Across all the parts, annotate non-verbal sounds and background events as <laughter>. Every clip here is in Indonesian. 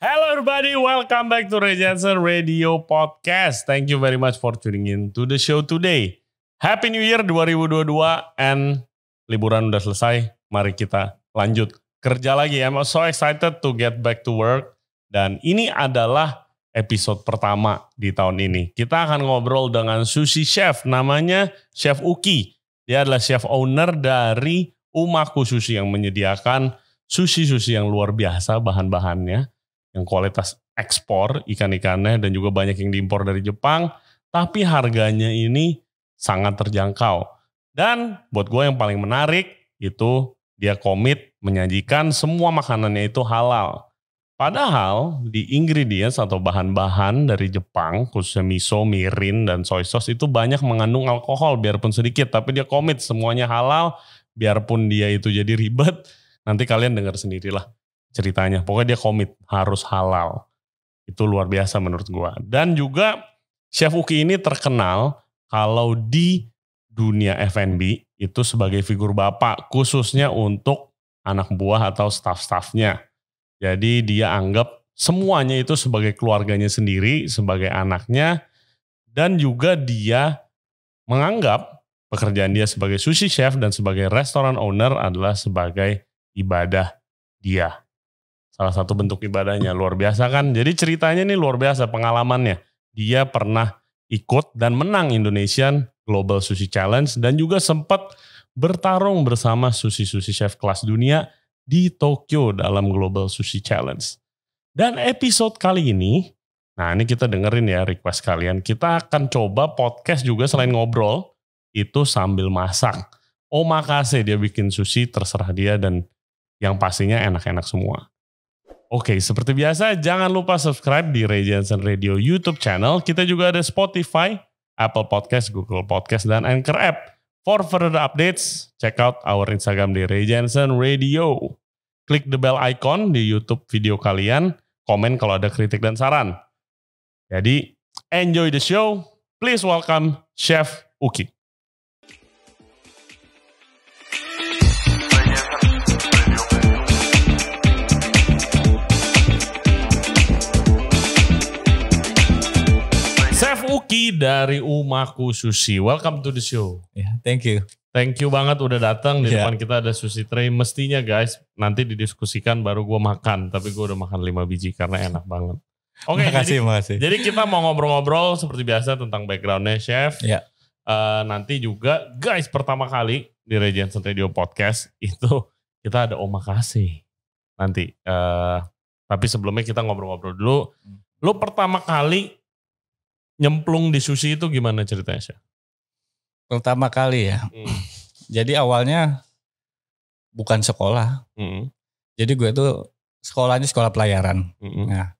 Hello everybody, welcome back to Ray Jensen Radio Podcast. Thank you very much for tuning in to the show today. Happy New Year 2022 and liburan udah selesai. Mari kita lanjut kerja lagi. I'm so excited to get back to work. Dan ini adalah episode pertama di tahun ini. Kita akan ngobrol dengan sushi chef, namanya Chef Uki. Dia adalah chef owner dari Umaku Sushi yang menyediakan sushi-sushi yang luar biasa bahan-bahannya yang kualitas ekspor ikan-ikannya dan juga banyak yang diimpor dari Jepang, tapi harganya ini sangat terjangkau. Dan buat gue yang paling menarik itu dia komit menyajikan semua makanannya itu halal. Padahal di ingredients atau bahan-bahan dari Jepang, khususnya miso, mirin, dan soy sauce itu banyak mengandung alkohol biarpun sedikit. Tapi dia komit semuanya halal, biarpun dia itu jadi ribet. Nanti kalian dengar sendirilah ceritanya. Pokoknya dia komit harus halal. Itu luar biasa menurut gua. Dan juga Chef Uki ini terkenal kalau di dunia F&B itu sebagai figur bapak khususnya untuk anak buah atau staff-staffnya. Jadi dia anggap semuanya itu sebagai keluarganya sendiri, sebagai anaknya, dan juga dia menganggap pekerjaan dia sebagai sushi chef dan sebagai restoran owner adalah sebagai ibadah dia salah satu bentuk ibadahnya luar biasa kan jadi ceritanya nih luar biasa pengalamannya dia pernah ikut dan menang Indonesian Global Sushi Challenge dan juga sempat bertarung bersama sushi-sushi chef kelas dunia di Tokyo dalam Global Sushi Challenge. Dan episode kali ini, nah ini kita dengerin ya request kalian, kita akan coba podcast juga selain ngobrol, itu sambil masak. Oh makasih dia bikin sushi terserah dia dan yang pastinya enak-enak semua. Oke, seperti biasa jangan lupa subscribe di Ray Jensen Radio YouTube channel. Kita juga ada Spotify, Apple Podcast, Google Podcast, dan Anchor App. For further updates, check out our Instagram di Ray Jensen Radio. Klik the bell icon di YouTube video kalian. Komen kalau ada kritik dan saran. Jadi, enjoy the show. Please welcome Chef Uki. Eki dari Umaku Sushi. Welcome to the show. Yeah, thank you. Thank you banget udah datang di yeah. depan kita ada sushi tray. Mestinya guys nanti didiskusikan baru gue makan, tapi gue udah makan 5 biji karena enak banget. Oke, okay, makasih, jadi, makasih. jadi kita mau ngobrol-ngobrol seperti biasa tentang backgroundnya chef. Yeah. Ya. Uh, nanti juga guys pertama kali di Regency Radio Podcast itu kita ada omakase nanti. Uh, tapi sebelumnya kita ngobrol-ngobrol dulu. Hmm. Lo pertama kali nyemplung di sushi itu gimana ceritanya sih? Pertama kali ya. Hmm. <laughs> Jadi awalnya bukan sekolah. Hmm. Jadi gue tuh sekolahnya sekolah pelayaran. Hmm. Nah,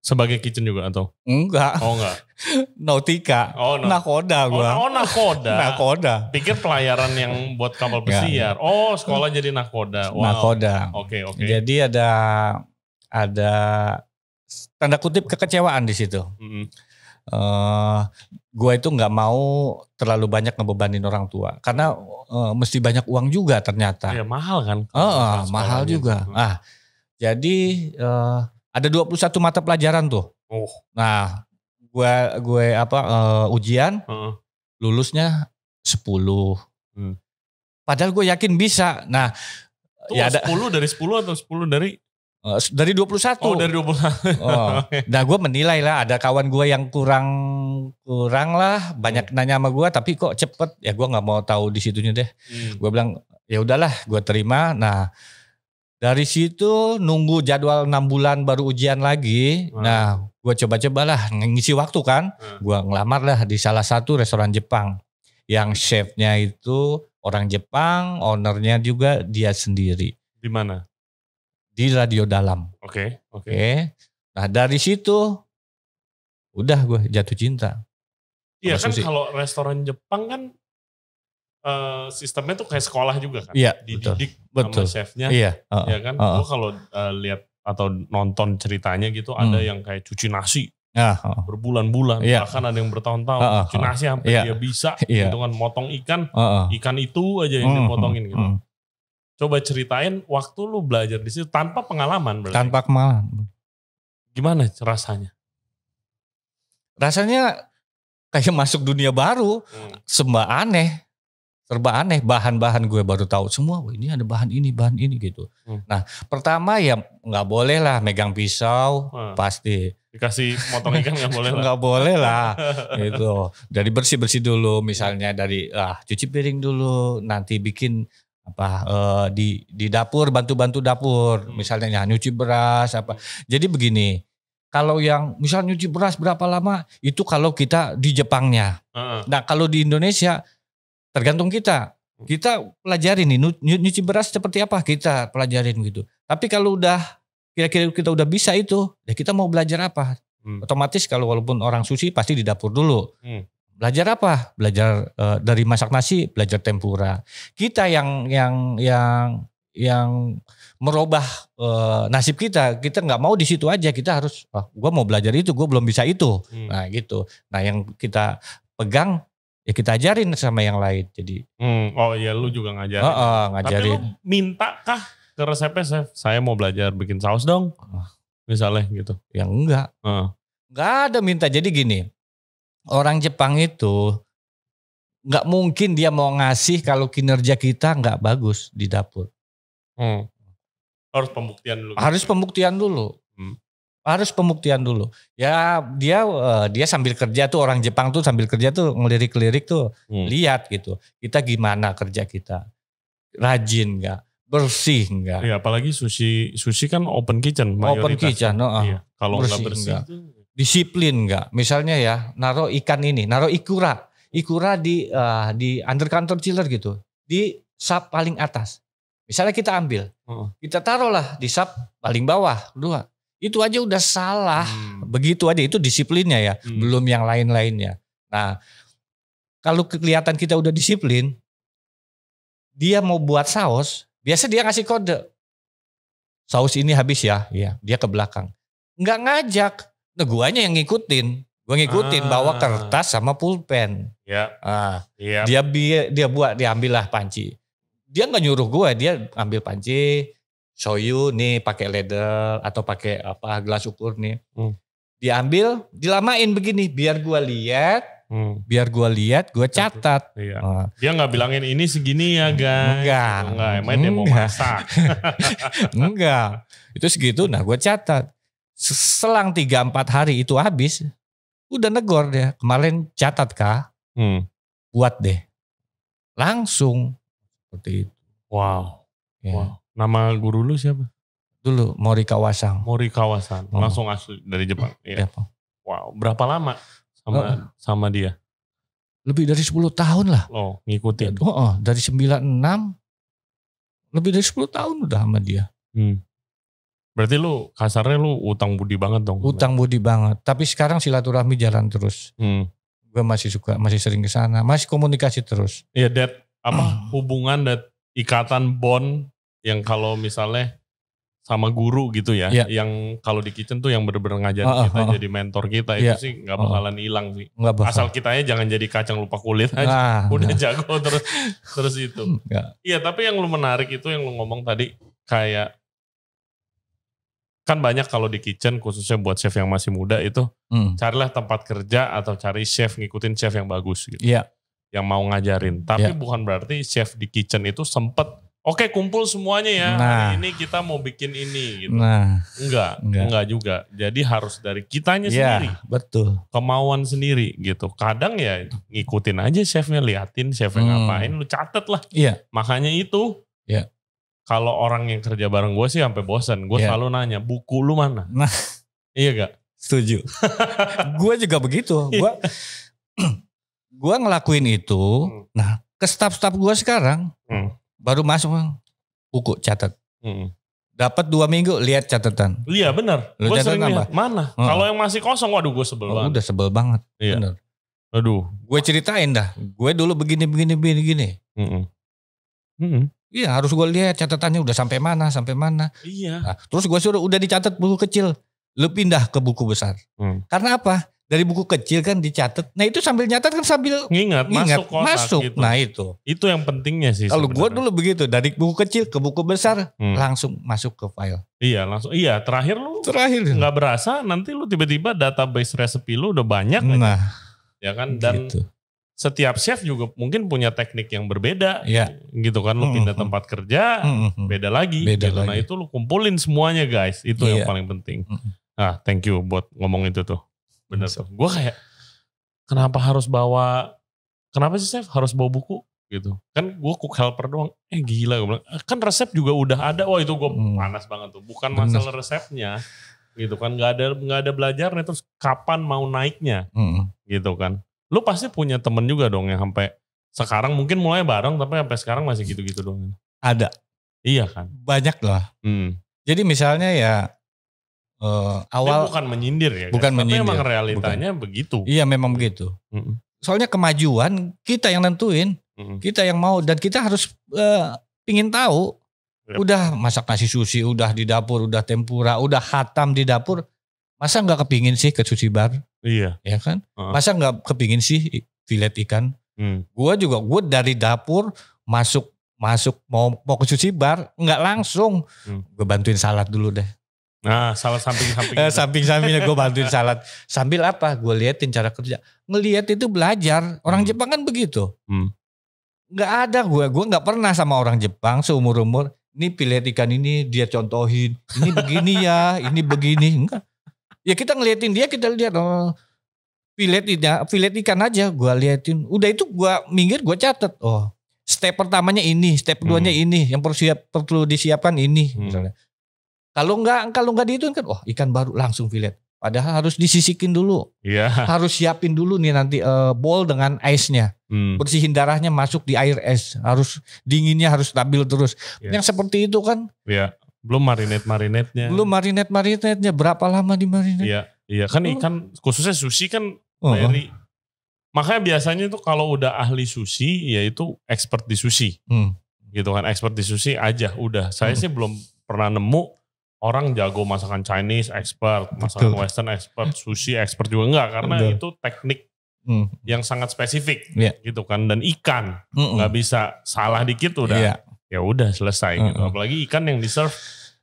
sebagai kitchen juga atau? Enggak. Oh enggak. <laughs> Nautika. Oh, no. nakoda gue. Oh, oh nakoda. nakoda. Pikir pelayaran yang buat kapal pesiar. Oh, sekolah jadi nakoda. Wow. Nakoda. Oke, okay, oke. Okay. Jadi ada ada tanda kutip kekecewaan di situ. -hmm uh, eh, gue itu nggak mau terlalu banyak ngebebanin orang tua karena uh, mesti banyak uang juga ternyata. Iya mahal kan? Uh, uh, mahal juga. Itu. Ah jadi uh, ada 21 mata pelajaran tuh. Oh. Nah gue gue apa uh, ujian uh -uh. lulusnya 10. Hmm. Padahal gue yakin bisa. Nah, Tuh, ya ada 10 dari 10 atau 10 dari Eh, dari 21. Oh, dari 21. Oh. <laughs> Nah, gue menilai lah ada kawan gue yang kurang kurang lah, banyak hmm. nanya sama gue tapi kok cepet. Ya gue nggak mau tahu di situnya deh. Hmm. Gue bilang ya udahlah, gue terima. Nah, dari situ nunggu jadwal 6 bulan baru ujian lagi. Hmm. Nah, gue coba-cobalah ngisi waktu kan. Hmm. Gue ngelamar lah di salah satu restoran Jepang yang chefnya itu orang Jepang, ownernya juga dia sendiri. Di mana? di radio dalam. Oke, okay, oke. Okay. Okay. Nah, dari situ udah gue jatuh cinta. Iya kan kalau restoran Jepang kan uh, sistemnya tuh kayak sekolah juga kan. Iya, Dididik betul. sama chefnya. Iya, uh, ya kan. Uh, uh. Gue kalau uh, lihat atau nonton ceritanya gitu hmm. ada yang kayak cuci nasi uh, uh. berbulan-bulan iya. bahkan ada yang bertahun-tahun uh, uh, cuci nasi sampai ya. dia bisa yeah. Gitu kan motong ikan uh, uh. ikan itu aja yang hmm, dipotongin hmm, gitu hmm. Coba ceritain waktu lu belajar di situ tanpa pengalaman berarti. Tanpa pengalaman. Gimana rasanya? Rasanya kayak masuk dunia baru, hmm. sembah aneh, serba aneh. Bahan-bahan gue baru tahu semua. Wah, ini ada bahan ini, bahan ini gitu. Hmm. Nah, pertama ya nggak boleh lah megang pisau, hmm. pasti dikasih motong ikan nggak boleh <laughs> lah. Nggak boleh lah, <laughs> gitu. Dari bersih bersih dulu, misalnya dari ah cuci piring dulu, nanti bikin apa uh, di di dapur bantu-bantu dapur hmm. misalnya ya, nyuci beras apa jadi begini kalau yang misalnya nyuci beras berapa lama itu kalau kita di Jepangnya uh -uh. nah kalau di Indonesia tergantung kita kita pelajarin nih nyuci beras seperti apa kita pelajarin gitu tapi kalau udah kira-kira kita udah bisa itu ya kita mau belajar apa hmm. otomatis kalau walaupun orang sushi pasti di dapur dulu hmm. Belajar apa? Belajar e, dari masak nasi, belajar tempura. Kita yang yang yang yang merubah e, nasib kita kita nggak mau di situ aja kita harus oh, gue mau belajar itu gue belum bisa itu hmm. nah gitu nah yang kita pegang ya kita ajarin sama yang lain jadi hmm. oh iya lu juga ngajarin oh, oh, ngajarin tapi lu minta kah ke resepnya chef saya mau belajar bikin saus dong misalnya gitu yang enggak uh. Gak ada minta jadi gini orang Jepang itu nggak mungkin dia mau ngasih kalau kinerja kita nggak bagus di dapur. Hmm. Harus pembuktian dulu. Harus pembuktian dulu. Hmm. Harus pembuktian dulu. Ya dia eh, dia sambil kerja tuh orang Jepang tuh sambil kerja tuh ngelirik-lirik tuh hmm. lihat gitu. Kita gimana kerja kita? Rajin nggak? bersih enggak? Iya, apalagi sushi sushi kan open kitchen Open kitchen, no, uh, iya. Kalau enggak bersih, bersih enggak. Itu disiplin nggak? Misalnya ya, naruh ikan ini, naruh ikura, ikura di uh, di counter chiller gitu, di sub paling atas. Misalnya kita ambil, kita taruhlah di sub paling bawah dua. Itu aja udah salah, hmm. begitu aja itu disiplinnya ya, hmm. belum yang lain-lainnya. Nah, kalau kelihatan kita udah disiplin, dia mau buat saus, biasa dia ngasih kode. Saus ini habis ya, ya. dia ke belakang. Nggak ngajak, Nah, guanya yang ngikutin. Gue ngikutin ah. bawa kertas sama pulpen. Ya. Ah, ya. Dia dia buat diambil lah panci. Dia nggak nyuruh gue, dia ambil panci, you nih pakai leather atau pakai apa gelas ukur nih. Hmm. Diambil, dilamain begini biar gue lihat Hmm. biar gue lihat gue catat iya. Nah. dia nggak bilangin ini segini ya guys enggak gitu. enggak emang enggak. dia mau masak <laughs> enggak itu segitu nah gue catat selang 3-4 hari itu habis, udah negor dia. Kemarin catat kah, hmm. buat deh. Langsung seperti itu. Wow. Ya. wow. Nama guru lu siapa? Dulu Mori Kawasan. Mori Kawasan, oh. langsung asli dari Jepang. ya Jepang. Iya, wow, berapa lama sama oh. sama dia? Lebih dari 10 tahun lah. Oh, ngikutin. Oh, oh dari 96 lebih dari 10 tahun udah sama dia. Hmm. Berarti lu kasarnya lu utang budi banget dong. Utang budi banget. Tapi sekarang silaturahmi jalan terus. Hmm. Gue masih suka, masih sering ke sana, masih komunikasi terus. Iya, yeah, that apa hubungan dan ikatan bond yang kalau misalnya sama guru gitu ya, yeah. yang kalau di kitchen tuh yang bener-bener ngajarin oh, kita oh, jadi mentor kita yeah. itu iya. sih nggak bakalan hilang oh, sih. Gak bakal. Asal kitanya jangan jadi kacang lupa kulit aja, nah, <laughs> udah nah. jago terus terus itu. Iya, tapi yang lu menarik itu yang lu ngomong tadi kayak kan banyak kalau di kitchen khususnya buat chef yang masih muda itu hmm. carilah tempat kerja atau cari chef ngikutin chef yang bagus gitu. Iya. Yang mau ngajarin. Tapi yeah. bukan berarti chef di kitchen itu sempet oke okay, kumpul semuanya ya nah. hari ini kita mau bikin ini gitu. Nah. Enggak, enggak, enggak juga. Jadi harus dari kitanya yeah, sendiri. betul. Kemauan sendiri gitu. Kadang ya ngikutin aja chefnya, liatin chefnya hmm. ngapain, lu catet lah. Iya. Makanya itu. Iya kalau orang yang kerja bareng gue sih sampai bosan. Gue yeah. selalu nanya, buku lu mana? Nah, iya gak? Setuju. <laughs> gue juga begitu. Gue iya. <clears throat> gue ngelakuin itu. Hmm. Nah, ke staff-staff gue sekarang hmm. baru masuk buku catat. Hmm. Dapat dua minggu lihat catatan. Iya benar. Gue sering lihat mana. Hmm. Kalau yang masih kosong, waduh gue sebel oh, banget. Udah sebel banget. Iya. Bener. Aduh. Gue ceritain dah. Gue dulu begini begini begini begini. Mm -mm. Iya harus gue lihat catatannya udah sampai mana sampai mana. Iya. Nah, terus gue suruh udah dicatat buku kecil, lu pindah ke buku besar. Hmm. Karena apa? Dari buku kecil kan dicatat. Nah itu sambil nyatat kan sambil ingat, masuk, kotak masuk. Gitu. Nah itu. Itu yang pentingnya sih. Kalau gue dulu begitu dari buku kecil ke buku besar hmm. langsung masuk ke file. Iya langsung. Iya terakhir lu. Terakhir. Gak berasa nanti lu tiba-tiba database resepi lu udah banyak. Nah. Aja. Ya kan dan. Gitu setiap chef juga mungkin punya teknik yang berbeda ya. gitu kan lu mm-hmm. tempat kerja mm-hmm. beda lagi beda gitu. Nah, lagi. nah itu lu kumpulin semuanya guys itu yeah. yang iya. paling penting mm-hmm. nah thank you buat ngomong itu tuh bener so. tuh gue kayak kenapa harus bawa kenapa sih chef harus bawa buku gitu kan gue cook helper doang eh gila gue bilang kan resep juga udah ada wah itu gue mm. panas banget tuh bukan bener. masalah resepnya gitu kan Gak ada nggak ada belajarnya terus kapan mau naiknya mm. gitu kan Lu pasti punya temen juga dong yang sampai sekarang mungkin mulai bareng tapi sampai sekarang masih gitu-gitu dong. Ada. Iya kan. Banyak lah. Hmm. Jadi misalnya ya uh, awal bukan menyindir ya. Bukan kan? menyindir. Tapi memang realitanya bukan. begitu. Iya memang begitu. Hmm. Soalnya kemajuan kita yang nentuin, hmm. kita yang mau dan kita harus uh, pingin tahu. Yep. Udah masak nasi sushi, udah di dapur, udah tempura, udah hatam di dapur. Masa nggak kepingin sih ke sushi bar? Iya. Ya kan? Uh -huh. Masa nggak kepingin sih filet ikan? Hmm. Gue juga gue dari dapur masuk masuk mau mau ke sushi bar nggak langsung hmm. gue bantuin salad dulu deh. Nah, salad samping-samping. Samping-sampingnya eh, gue bantuin salad. Sambil apa? Gue liatin cara kerja. Ngeliat itu belajar. Orang hmm. Jepang kan begitu. Hmm. ada gue. Gue nggak pernah sama orang Jepang seumur-umur. Ini pilih ikan ini dia contohin. Ini begini ya. ini begini. Enggak ya kita ngeliatin dia kita lihat oh filet ikan filet ikan aja Gua liatin udah itu gue minggir gue catet. oh step pertamanya ini step hmm. keduanya hmm. ini yang perlu siap perlu disiapkan ini hmm. misalnya kalau nggak kalau nggak dihitung kan wah oh, ikan baru langsung filet padahal harus disisikin dulu yeah. <laughs> harus siapin dulu nih nanti uh, bowl dengan ice-nya hmm. bersihin darahnya masuk di air es harus dinginnya harus stabil terus yes. Iya. yang seperti itu kan yeah. Belum marinate nya Belum marinate nya Berapa lama di marinate? Iya, iya kan oh. ikan khususnya sushi kan oh. very Makanya biasanya tuh kalau udah ahli sushi yaitu expert di sushi. Hmm. Gitu kan, expert di sushi aja udah. Saya hmm. sih belum pernah nemu orang jago masakan Chinese expert, masakan Betul. western expert, sushi expert juga enggak karena Betul. itu teknik hmm. yang sangat spesifik yeah. gitu kan dan ikan hmm. nggak hmm. bisa salah dikit udah yeah ya udah selesai mm -hmm. gitu. Apalagi ikan yang di serve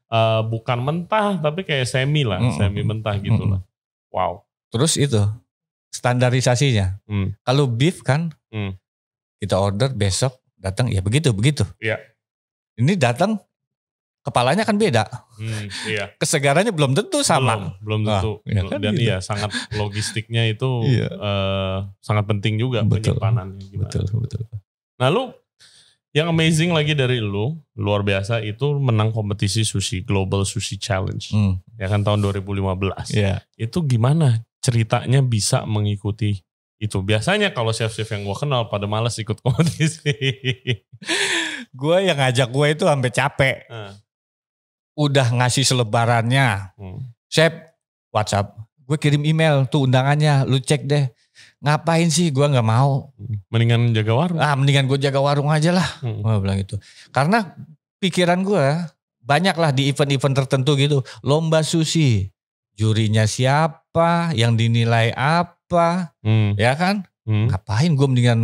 uh, eh, bukan mentah tapi kayak semi lah, mm -hmm. semi mentah gitu mm -hmm. lah. Wow. Terus itu standarisasinya. Mm. Kalau beef kan mm. kita order besok datang ya begitu begitu. Iya. Yeah. Ini datang kepalanya kan beda. Hmm, iya. <laughs> Kesegarannya belum tentu sama. Belum, belum tentu. Ah, iya kan Dan gitu. iya sangat logistiknya itu iya. uh, sangat penting juga betul, penyimpanan. Betul, betul. Nah lu yang amazing lagi dari lu, luar biasa itu menang kompetisi sushi Global Sushi Challenge. Hmm. Ya kan tahun 2015. Yeah. Itu gimana ceritanya bisa mengikuti itu? Biasanya kalau chef-chef yang gue kenal pada males ikut kompetisi. <laughs> gue yang ngajak gue itu sampai capek. Hmm. Udah ngasih selebarannya. Hmm. Chef, WhatsApp. Gue kirim email tuh undangannya, lu cek deh ngapain sih gue nggak mau mendingan jaga warung ah mendingan gue jaga warung aja lah hmm. gue bilang gitu karena pikiran gue banyak lah di event-event tertentu gitu lomba sushi jurinya siapa yang dinilai apa hmm. ya kan hmm. ngapain gue mendingan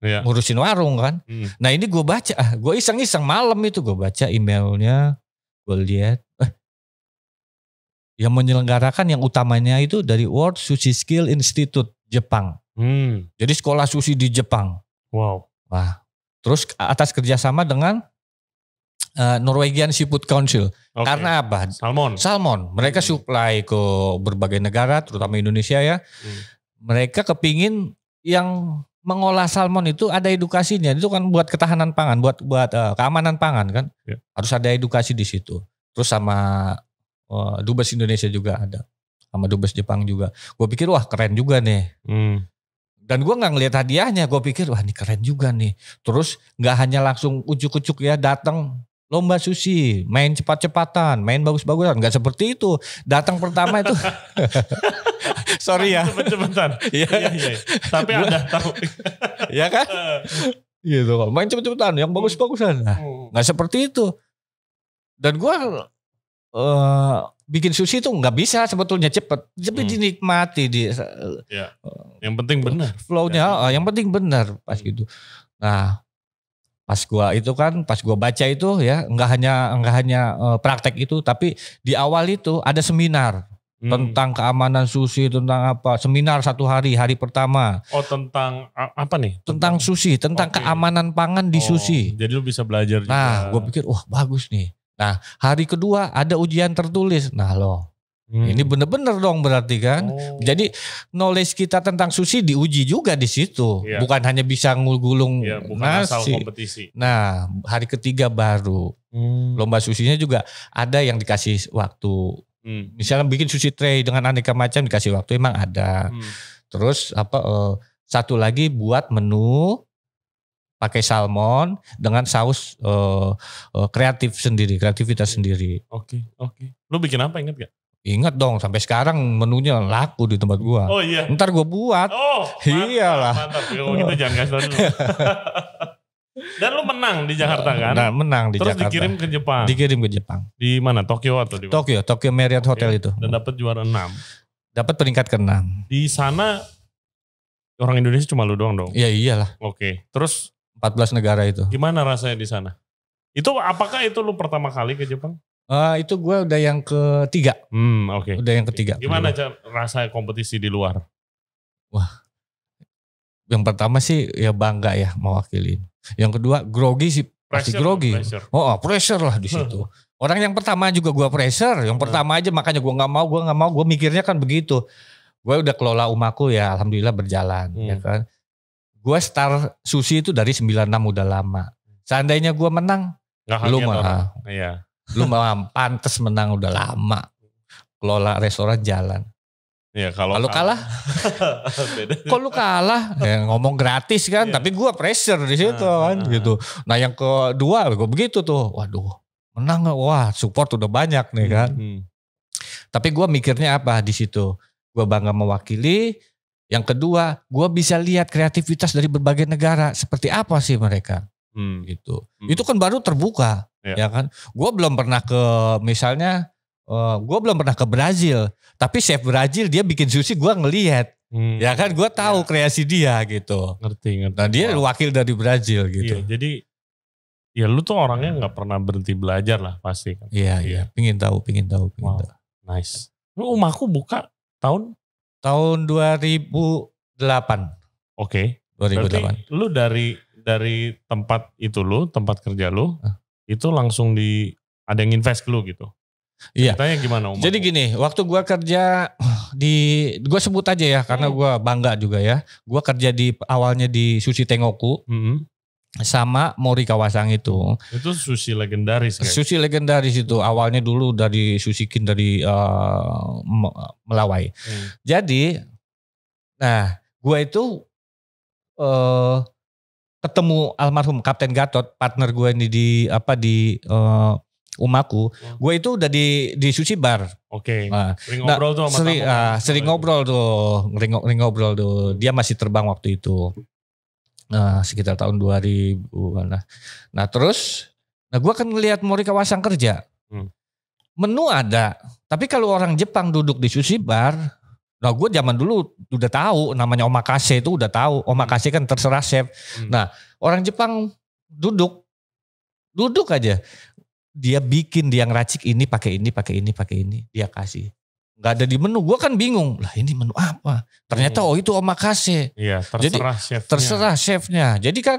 ya. ngurusin warung kan hmm. nah ini gue baca ah, gue iseng-iseng malam itu gue baca emailnya gue lihat eh. yang menyelenggarakan yang utamanya itu dari World Sushi Skill Institute Jepang. Hmm. Jadi sekolah sushi di Jepang. Wow. Wah. Terus atas kerjasama dengan uh, Norwegian Seafood Council. Okay. Karena apa? Salmon. Salmon. Mereka hmm. supply ke berbagai negara, terutama Indonesia ya. Hmm. Mereka kepingin yang mengolah salmon itu ada edukasinya. Itu kan buat ketahanan pangan, buat buat uh, keamanan pangan kan. Yeah. Harus ada edukasi di situ. Terus sama uh, dubes Indonesia juga ada sama dubes Jepang juga. Gue pikir wah keren juga nih. Hmm. Dan gue nggak ngelihat hadiahnya, gue pikir wah ini keren juga nih. Terus nggak hanya langsung ujuk-ujuk ya datang lomba sushi, main cepat-cepatan, main bagus-bagusan, Gak seperti itu. Datang pertama itu, <laughs> sorry ya. Cepat-cepatan. <laughs> Iya. iya, iya, iya. Tapi gua, ada tahu. <laughs> Iya kan? gitu main cepat-cepatan, yang bagus-bagusan nah, hmm. Gak seperti itu dan gue uh, bikin sushi itu nggak bisa sebetulnya cepet cepet hmm. dinikmati di eh, ya. yang penting benar flownya ya. Eh, yang penting benar pas hmm. gitu nah pas gua itu kan pas gua baca itu ya nggak hanya nggak hanya praktek itu tapi di awal itu ada seminar hmm. tentang keamanan sushi tentang apa seminar satu hari hari pertama oh tentang apa nih tentang, tentang sushi tentang okay. keamanan pangan di oh, sushi jadi lu bisa belajar juga. nah gua pikir wah bagus nih Nah, hari kedua ada ujian tertulis. Nah, loh. Hmm. Ini bener-bener dong berarti kan. Oh. Jadi knowledge kita tentang sushi diuji juga di situ. Ya. Bukan hanya bisa ngulgulung ya, bukan nasi. Asal kompetisi. Nah, hari ketiga baru hmm. lomba susinya juga ada yang dikasih waktu. Hmm. Misalnya bikin sushi tray dengan aneka macam dikasih waktu emang ada. Hmm. Terus apa eh, satu lagi buat menu pakai salmon dengan saus uh, uh, kreatif sendiri, kreativitas sendiri. Oke, okay, oke. Okay. Lu bikin apa ingat gak? Ingat dong sampai sekarang menunya laku di tempat gua. Oh iya. Ntar gua buat. Oh. Mantap, iyalah. Mantap. oh. Ya, kita gitu jangan kasar dulu. <laughs> Dan lu menang di Jakarta kan? Nah, menang di Terus Jakarta. Terus dikirim ke Jepang. Dikirim ke Jepang. Di mana? Tokyo atau di mana? Tokyo, Tokyo Marriott Hotel itu. Dan dapat juara enam. Dapat peringkat keenam. Di sana orang Indonesia cuma lu doang dong. Iya iyalah. Oke. Okay. Terus 14 negara itu. Gimana rasanya di sana? Itu apakah itu lu pertama kali ke Jepang? Uh, itu gue udah yang ketiga. Hmm, oke. Okay. Udah yang ketiga. Gimana cara rasa kompetisi di luar? Wah, yang pertama sih ya bangga ya mewakili. Yang kedua grogi sih pasti grogi. Pressure. Oh, oh, pressure lah di situ. <laughs> Orang yang pertama juga gue pressure. Yang pertama aja makanya gue nggak mau, gue nggak mau, gue mikirnya kan begitu. Gue udah kelola umaku ya, alhamdulillah berjalan, ya hmm. ya kan. Gue star sushi itu dari 96 udah lama. Seandainya gue menang, Gak lu mah, iya. lu mah pantas menang udah lama. Kelola restoran jalan. Ya, kalau, kalau kalah, <laughs> kok lu kalah? Ya, ngomong gratis kan, iya. tapi gue pressure di situ nah, kan, nah. gitu. Ah. Nah yang kedua, gue begitu tuh, waduh, menang gak? Wah, support udah banyak nih kan. Hmm. hmm. Tapi gue mikirnya apa di situ? Gue bangga mewakili, yang kedua, gue bisa lihat kreativitas dari berbagai negara seperti apa sih mereka. Hmm. Gitu. Hmm. Itu kan baru terbuka, ya, ya kan? Gue belum pernah ke misalnya Uh, eh, gue belum pernah ke Brazil, tapi chef Brazil dia bikin sushi gue ngelihat, hmm. ya kan gue tahu ya. kreasi dia gitu. Ngerti, ngerti. Nah dia wakil dari Brazil iya, gitu. Iya, jadi ya lu tuh orangnya nggak pernah berhenti belajar lah pasti. Kan? Iya, iya, Ya. Pingin tahu, pingin tahu, pingin wow. tahu. Nice. Lu rumahku buka tahun Tahun 2008. Oke. Okay. 2008. Berarti lu dari dari tempat itu lu, tempat kerja lu, Hah? itu langsung di ada yang invest ke lu gitu. Iya. Ceritanya gimana Umar? Jadi gini, waktu gua kerja <sighs> di gua sebut aja ya karena hmm. gua bangga juga ya. Gua kerja di awalnya di Sushi Tengoku. -hmm sama Mori Kawasang itu. Itu sushi legendaris. Kayak. Sushi legendaris itu awalnya dulu dari sushi kin dari uh, Melawai. Hmm. Jadi, nah, gue itu uh, ketemu almarhum Kapten Gatot, partner gue ini di apa di uh, Umaku, hmm. gue itu udah di di sushi bar. Oke. Okay. Nah, sering nah, ngobrol nah, tuh sama ah, sering, Uh, sering ngobrol tuh, sering ngobrol tuh. Dia masih terbang waktu itu. Nah, sekitar tahun 2000 nah. Nah, terus nah gue kan ngelihat Morikawa sang kerja. Hmm. Menu ada, tapi kalau orang Jepang duduk di sushi bar, nah gue zaman dulu udah tahu namanya omakase itu udah tahu. Omakase kan terserah chef. Hmm. Nah, orang Jepang duduk duduk aja. Dia bikin, dia ngeracik ini pakai ini, pakai ini, pakai ini, dia kasih nggak ada di menu. Gue kan bingung, lah ini menu apa? Ternyata hmm. oh itu omakase. Iya, terserah Jadi, chefnya. Terserah chefnya. Jadi kan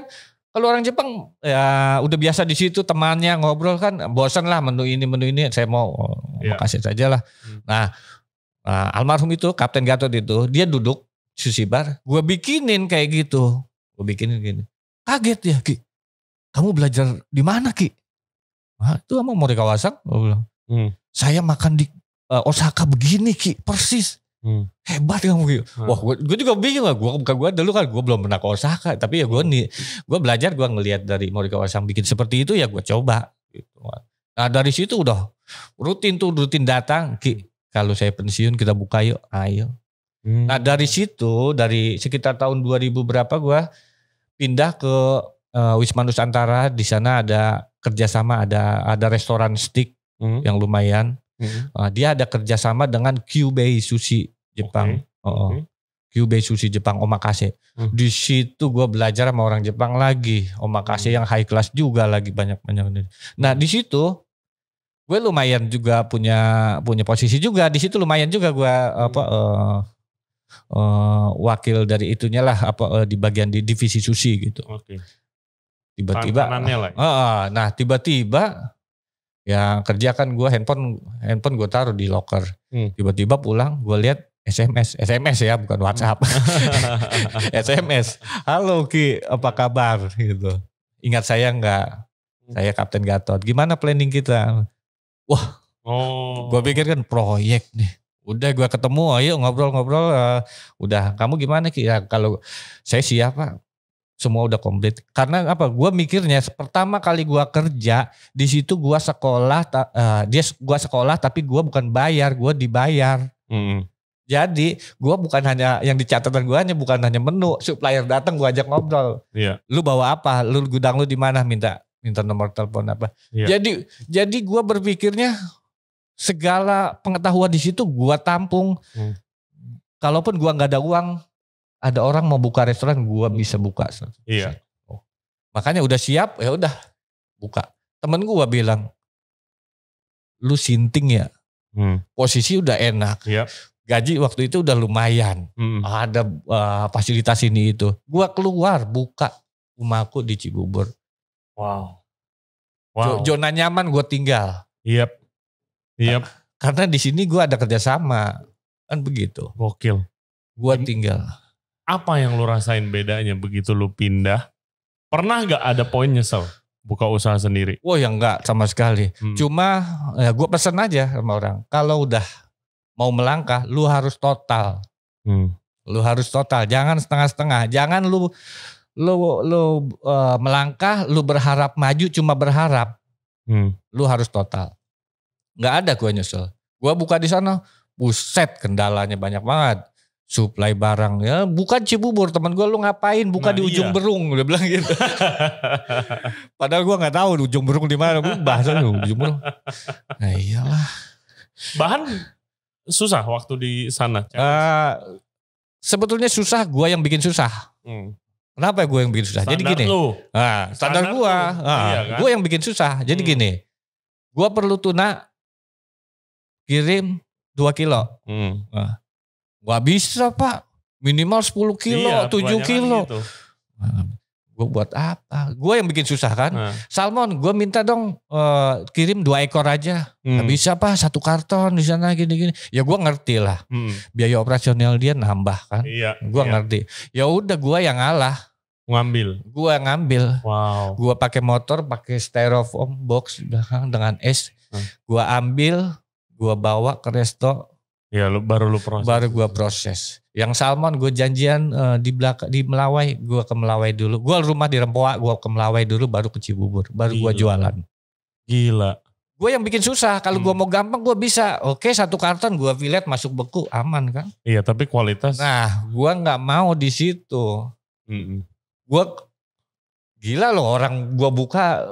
kalau orang Jepang ya udah biasa di situ temannya ngobrol kan bosan lah menu ini menu ini saya mau oh, yeah. Iya. saja lah. Hmm. Nah, nah, almarhum itu Kapten Gatot itu dia duduk sushi bar, gue bikinin kayak gitu. Gue bikinin gini. Kaget ya Ki. Kamu belajar di mana Ki? Hah, itu sama Morikawa Kawasan. Gue bilang. Hmm. Saya makan di uh, Osaka begini Ki, persis. Hmm. Hebat kamu Ki. Hmm. Wah, gue juga bingung lah. Gue bukan gue dulu kan gue belum pernah ke Osaka, tapi ya gue hmm. nih gue belajar gue ngelihat dari Morikawa sang bikin seperti itu ya gue coba gitu. Nah, dari situ udah rutin tuh rutin datang Ki. Kalau saya pensiun kita buka yuk, ayo. Hmm. Nah, dari situ dari sekitar tahun 2000 berapa gue pindah ke uh, Wisma Nusantara di sana ada kerjasama ada ada restoran steak hmm. yang lumayan Hmm. Uh, dia ada kerjasama dengan Kyubei Sushi Jepang. Okay. Uh, oh, oh. okay. Kyubei Sushi Jepang Omakase. Hmm. Di situ gue belajar sama orang Jepang lagi. Omakase hmm. yang high class juga lagi banyak-banyak. Nah di situ gue lumayan juga punya punya posisi juga. Di situ lumayan juga gue hmm. apa uh, eh, uh, eh, wakil dari itunya lah apa uh, di bagian di divisi sushi gitu. Oke. Okay. Tiba-tiba. Uh, uh, nah tiba-tiba ya kerja kan gue handphone handphone gue taruh di locker tiba hmm. tiba-tiba pulang gue lihat SMS SMS ya bukan WhatsApp SMS <laughs> halo Ki apa kabar gitu ingat saya nggak hmm. saya Kapten Gatot gimana planning kita wah oh. gue pikir kan proyek nih udah gue ketemu ayo ngobrol-ngobrol uh, udah kamu gimana Ki ya kalau saya siapa semua udah komplit. Karena apa? Gua mikirnya pertama kali gua kerja di situ gua sekolah, ta, uh, dia gua sekolah tapi gua bukan bayar, gua dibayar. Mm. Jadi gua bukan hanya yang dicatatan gua hanya bukan hanya menu, supplier datang gua ajak ngobrol. Yeah. Lu bawa apa? Lu gudang lu di mana? Minta minta nomor telepon apa? Yeah. Jadi jadi gua berpikirnya segala pengetahuan di situ gua tampung. Mm. Kalaupun gua nggak ada uang, ada orang mau buka restoran gue bisa buka. Iya. Oh. Makanya udah siap ya udah buka. Temen gue bilang lu sinting ya. Hmm. Posisi udah enak. Yep. Iya. Gaji waktu itu udah lumayan. Hmm. Ada uh, fasilitas ini itu. Gua keluar buka rumahku di Cibubur. Wow. Wow. Zona nyaman gue tinggal. Yep. Yep. Karena di sini gue ada kerjasama kan begitu. Gokil. Gue tinggal. Apa yang lu rasain bedanya begitu lu pindah? Pernah gak ada poin nyesel? buka usaha sendiri? Wah oh, ya enggak sama sekali. Hmm. Cuma ya gue pesen aja sama orang. Kalau udah mau melangkah, lu harus total. Hmm. Lu harus total. Jangan setengah-setengah. Jangan lu lu lu uh, melangkah, lu berharap maju cuma berharap. Hmm. Lu harus total. Enggak ada gue nyesel. Gue buka di sana, buset kendalanya banyak banget supply barang ya bukan Cibubur teman gue lu ngapain bukan nah, di ujung iya. berung udah bilang gitu <laughs> padahal gue nggak tahu di ujung berung di mana gue bahasa di ujung berung <laughs> nah iyalah bahan susah waktu di sana uh, sebetulnya susah gue yang bikin susah hmm. kenapa gue yang bikin susah standar jadi gini lu. Nah, standar, standar gue nah, iya kan? gue yang bikin susah jadi hmm. gini gue perlu tuna kirim 2 kilo hmm. nah Gak bisa pak. Minimal 10 kilo, iya, 7 kilo. Gitu. gue buat apa? Gue yang bikin susah kan. Nah. Salmon, gue minta dong uh, kirim dua ekor aja. Hmm. Gak bisa pak, satu karton di sana gini-gini. Ya gue ngerti lah. Hmm. Biaya operasional dia nambah kan. Iya. Gue iya. ngerti. Ya udah gue yang ngalah ngambil gua ngambil wow gua pakai motor pakai styrofoam box belakang dengan es hmm. gua ambil gue bawa ke resto Iya, lu, baru lu proses. Baru gua proses. Yang salmon gue janjian uh, di belak di Melawai, gua ke Melawai dulu. Gua rumah di Rempoa, gua ke Melawai dulu baru ke Cibubur, baru gua jualan. Gila. Gue yang bikin susah. Kalau hmm. gue mau gampang gua bisa. Oke satu karton gua fillet, masuk beku aman kan? Iya tapi kualitas. Nah gua nggak mau di situ. Mm -mm. Gue gila loh orang gua buka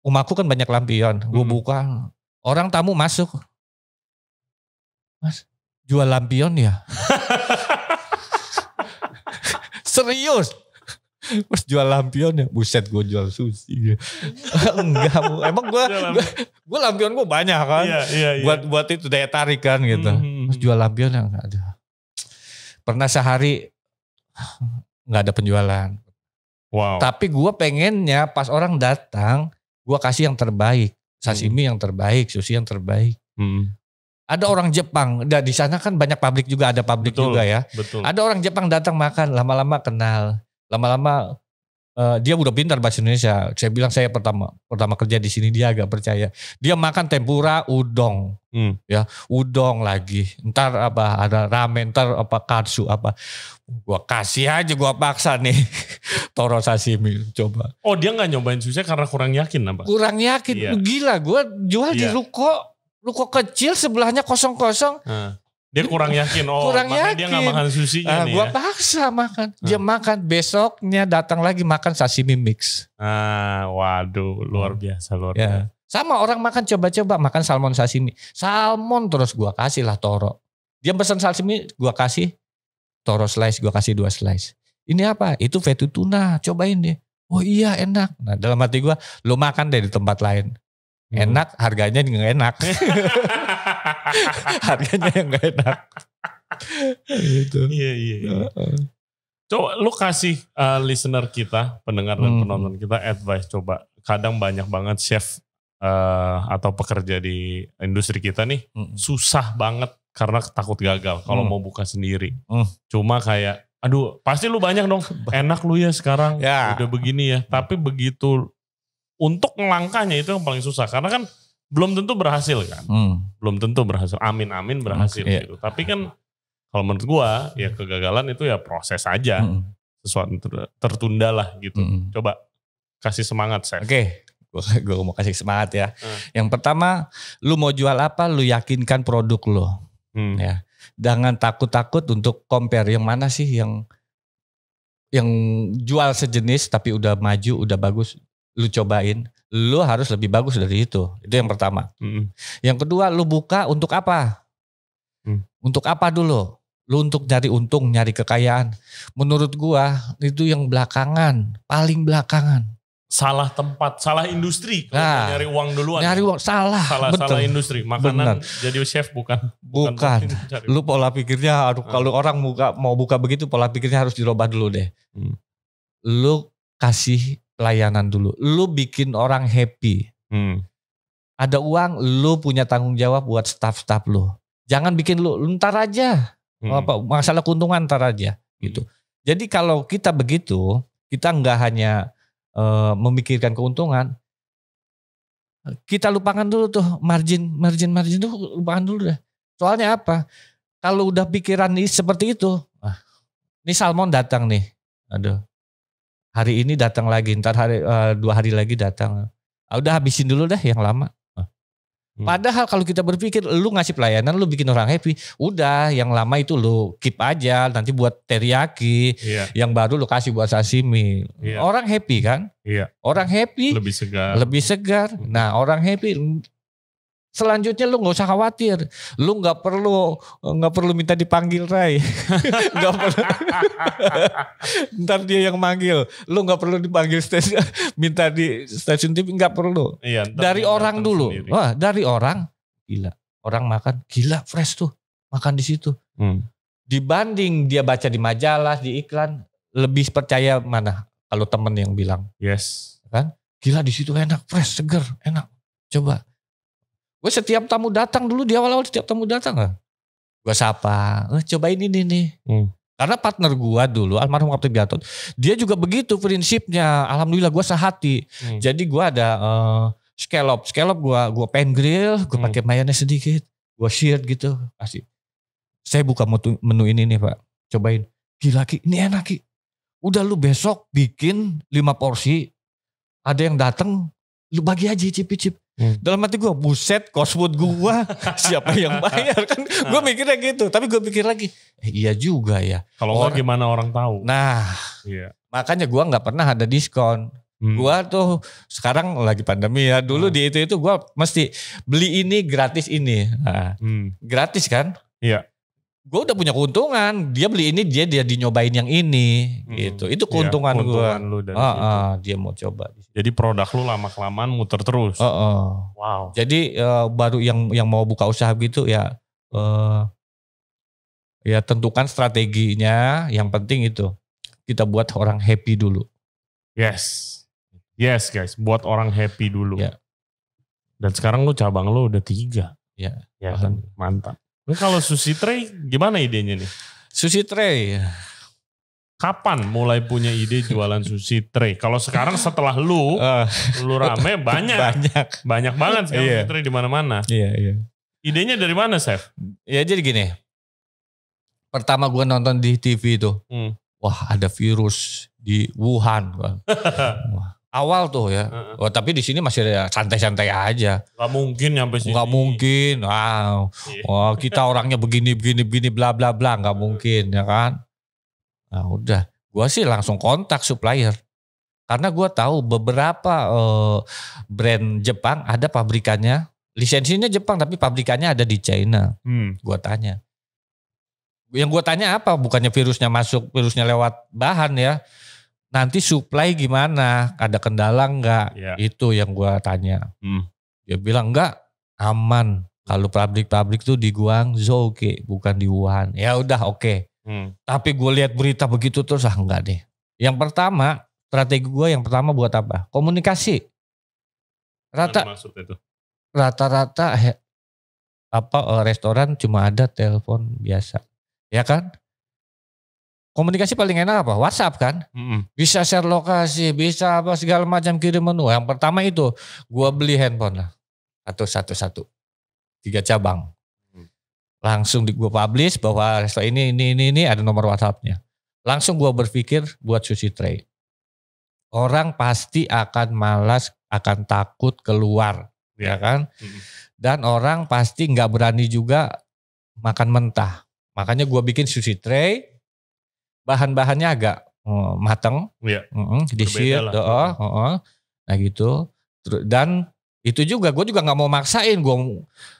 umaku kan banyak lampion. Gue hmm. buka orang tamu masuk. Mas Jual lampion ya? Serius? Terus jual lampion ya, buset gue jual sushi. Enggak, emang gue gue lampion gue banyak kan. Iya, iya, iya. Buat buat itu daya tarik kan gitu. Mm-hmm. Mas jual lampion yang enggak ada. Pernah sehari nggak ada penjualan. Wow. Tapi gue pengennya pas orang datang, gue kasih yang terbaik, sashimi hmm. yang terbaik, sushi yang terbaik. Hmm. Ada orang Jepang, dan di sana kan banyak pabrik juga, ada pabrik betul, juga ya. Betul. Ada orang Jepang datang makan, lama-lama kenal, lama-lama uh, dia udah pintar bahasa Indonesia. Saya bilang saya pertama pertama kerja di sini dia agak percaya. Dia makan tempura, udong, hmm. ya udong lagi. Ntar apa ada ramen, ntar apa katsu apa. Gua kasih aja, gua paksa nih. <laughs> Toro sashimi coba. Oh dia nggak nyobain susah karena kurang yakin apa? Kurang yakin, yeah. gila. Gua jual yeah. di iya. ruko lu kok kecil sebelahnya kosong kosong nah, hmm. dia kurang yakin oh kurang yakin. dia gak makan sushi uh, ah, gua ya. paksa makan hmm. dia makan besoknya datang lagi makan sashimi mix ah waduh luar hmm. biasa luar biasa. Ya. biasa sama orang makan coba-coba makan salmon sashimi. Salmon terus gua kasih lah toro. Dia pesan sashimi gua kasih toro slice, gua kasih dua slice. Ini apa? Itu fettuccine tuna, cobain deh. Oh iya enak. Nah dalam hati gue lu makan deh di tempat lain. Hmm. enak harganya nggak enak <laughs> harganya yang nggak enak gitu iya iya, iya. coba lu kasih uh, listener kita pendengar dan hmm. penonton kita advice coba kadang banyak banget chef uh, atau pekerja di industri kita nih hmm. susah banget karena takut gagal kalau hmm. mau buka sendiri hmm. cuma kayak aduh pasti lu banyak dong <laughs> enak lu ya sekarang ya. udah begini ya tapi begitu untuk langkahnya itu yang paling susah karena kan belum tentu berhasil kan hmm. belum tentu berhasil amin amin berhasil okay, iya. gitu iya. tapi kan kalau menurut gua ya kegagalan itu ya proses aja hmm. sesuatu tertunda lah gitu hmm. coba kasih semangat saya oke okay. Gua, <laughs> gua mau kasih semangat ya hmm. yang pertama lu mau jual apa lu yakinkan produk lu hmm. ya jangan takut-takut untuk compare yang mana sih yang yang jual sejenis tapi udah maju udah bagus lu cobain, lu harus lebih bagus dari itu. Itu yang pertama. Mm. Yang kedua, lu buka untuk apa? Mm. Untuk apa dulu? Lu untuk nyari untung, nyari kekayaan. Menurut gua itu yang belakangan, paling belakangan salah tempat, salah industri. Kalau nah, nyari uang duluan. Nyari uang salah. Salah, betul. salah industri. Makanan Bener. jadi chef bukan. Bukan. bukan. Lu pola pikirnya aduh, hmm. kalau orang buka, mau buka begitu pola pikirnya harus dirubah dulu deh. Hmm. Lu kasih layanan dulu. Lu bikin orang happy. Hmm. Ada uang, lu punya tanggung jawab buat staff-staff lu. Jangan bikin lu, lu ntar aja. Hmm. Apa, masalah keuntungan ntar aja. Hmm. gitu. Jadi kalau kita begitu, kita nggak hanya uh, memikirkan keuntungan, kita lupakan dulu tuh margin, margin, margin tuh lupakan dulu deh. Soalnya apa? Kalau udah pikiran ini seperti itu, ah, ini salmon datang nih, aduh, hari ini datang lagi ntar hari uh, dua hari lagi datang ah, udah habisin dulu deh yang lama ah. Hmm. Padahal kalau kita berpikir lu ngasih pelayanan, lu bikin orang happy, udah yang lama itu lu keep aja, nanti buat teriyaki, yeah. yang baru lu kasih buat sashimi. Yeah. Orang happy kan? Yeah. Orang happy. Lebih segar. Lebih segar. Nah, orang happy selanjutnya lu nggak usah khawatir lu nggak perlu nggak perlu minta dipanggil Rai, <laughs> nggak perlu <laughs> ntar dia yang manggil lu nggak perlu dipanggil stasiun minta di stasiun TV nggak perlu iya, dari orang dulu sendiri. wah dari orang gila orang makan gila fresh tuh makan di situ hmm. dibanding dia baca di majalah di iklan lebih percaya mana kalau temen yang bilang yes kan gila di situ enak fresh seger enak coba Gue setiap tamu datang dulu di awal-awal setiap tamu datang lah. Gue sapa, eh, cobain ini nih. Hmm. Karena partner gue dulu almarhum Kapten Gatot, dia juga begitu prinsipnya. Alhamdulillah gue sehati. Hmm. Jadi gue ada uh, scallop, scallop gue gue pan grill, gue hmm. pakai mayones sedikit, gue sheer gitu kasih. Saya buka menu, ini nih pak, cobain. Gila ki, ini enak ki. Udah lu besok bikin lima porsi, ada yang datang, lu bagi aja cicip-cicip. Hmm. Dalam hati gue, buset kosmut gue, <laughs> siapa yang bayar kan? Gue mikirnya gitu, tapi gue pikir lagi, eh, iya juga ya. Kalau nggak gimana orang tahu? Nah, iya. makanya gue nggak pernah ada diskon. Hmm. Gua tuh sekarang lagi pandemi ya. Dulu hmm. di itu itu gue mesti beli ini gratis ini. Nah, hmm. Gratis kan? Iya. Gue udah punya keuntungan. Dia beli ini, dia dia dinyobain yang ini, hmm. gitu. Itu iya, keuntungan, ya, keuntungan gue. Ah, ah, dia mau coba. Jadi produk lu lama kelamaan muter terus. Uh, uh. Wow. Jadi uh, baru yang yang mau buka usaha gitu ya uh, ya tentukan strateginya. Yang penting itu kita buat orang happy dulu. Yes. Yes guys, buat orang happy dulu. Yeah. Dan sekarang lu cabang lu udah tiga. Yeah. Ya. Ya kan, mantap. Ini kalau sushi tray gimana idenya nih? Sushi tray kapan mulai punya ide jualan sushi tray? Kalau sekarang setelah lu, ah. lu rame banyak, banyak, banyak banget sih iya. sushi tray di mana-mana. Iya, iya. Idenya dari mana, Chef? Ya jadi gini, pertama gue nonton di TV itu, hmm. wah ada virus di Wuhan. <laughs> awal tuh ya, uh -uh. Wah, tapi di sini masih ada santai-santai aja. Gak mungkin nyampe sini. Gak mungkin, wow, yeah. wah kita orangnya begini, begini, begini, bla bla bla, gak mungkin ya kan? Nah udah, gue sih langsung kontak supplier. Karena gue tahu beberapa eh, brand Jepang ada pabrikannya, lisensinya Jepang tapi pabrikannya ada di China. Hmm. Gue tanya. Yang gue tanya apa? Bukannya virusnya masuk, virusnya lewat bahan ya. Nanti supply gimana? Ada kendala enggak? Yeah. Itu yang gue tanya. Hmm. Dia bilang enggak, aman. Kalau pabrik-pabrik tuh di Guangzhou, oke, okay. bukan di Wuhan. Ya udah, oke. Okay. Hmm. Tapi gue lihat berita begitu terus ah enggak deh. Yang pertama strategi gue yang pertama buat apa? Komunikasi. Rata rata-rata apa eh, restoran cuma ada telepon biasa, ya kan? Komunikasi paling enak apa? WhatsApp kan? -hmm. Bisa share lokasi, bisa apa segala macam kirim menu. Yang pertama itu gue beli handphone lah, satu satu satu, tiga cabang langsung di gue publish bahwa resto ini ini ini ini ada nomor WhatsAppnya. Langsung gue berpikir buat sushi tray. Orang pasti akan malas, akan takut keluar, ya, ya. kan? Dan orang pasti nggak berani juga makan mentah. Makanya gue bikin sushi tray, bahan-bahannya agak mm, mateng, ya, mm -hmm, disir, -uh, nah gitu. Dan itu juga gue juga nggak mau maksain gue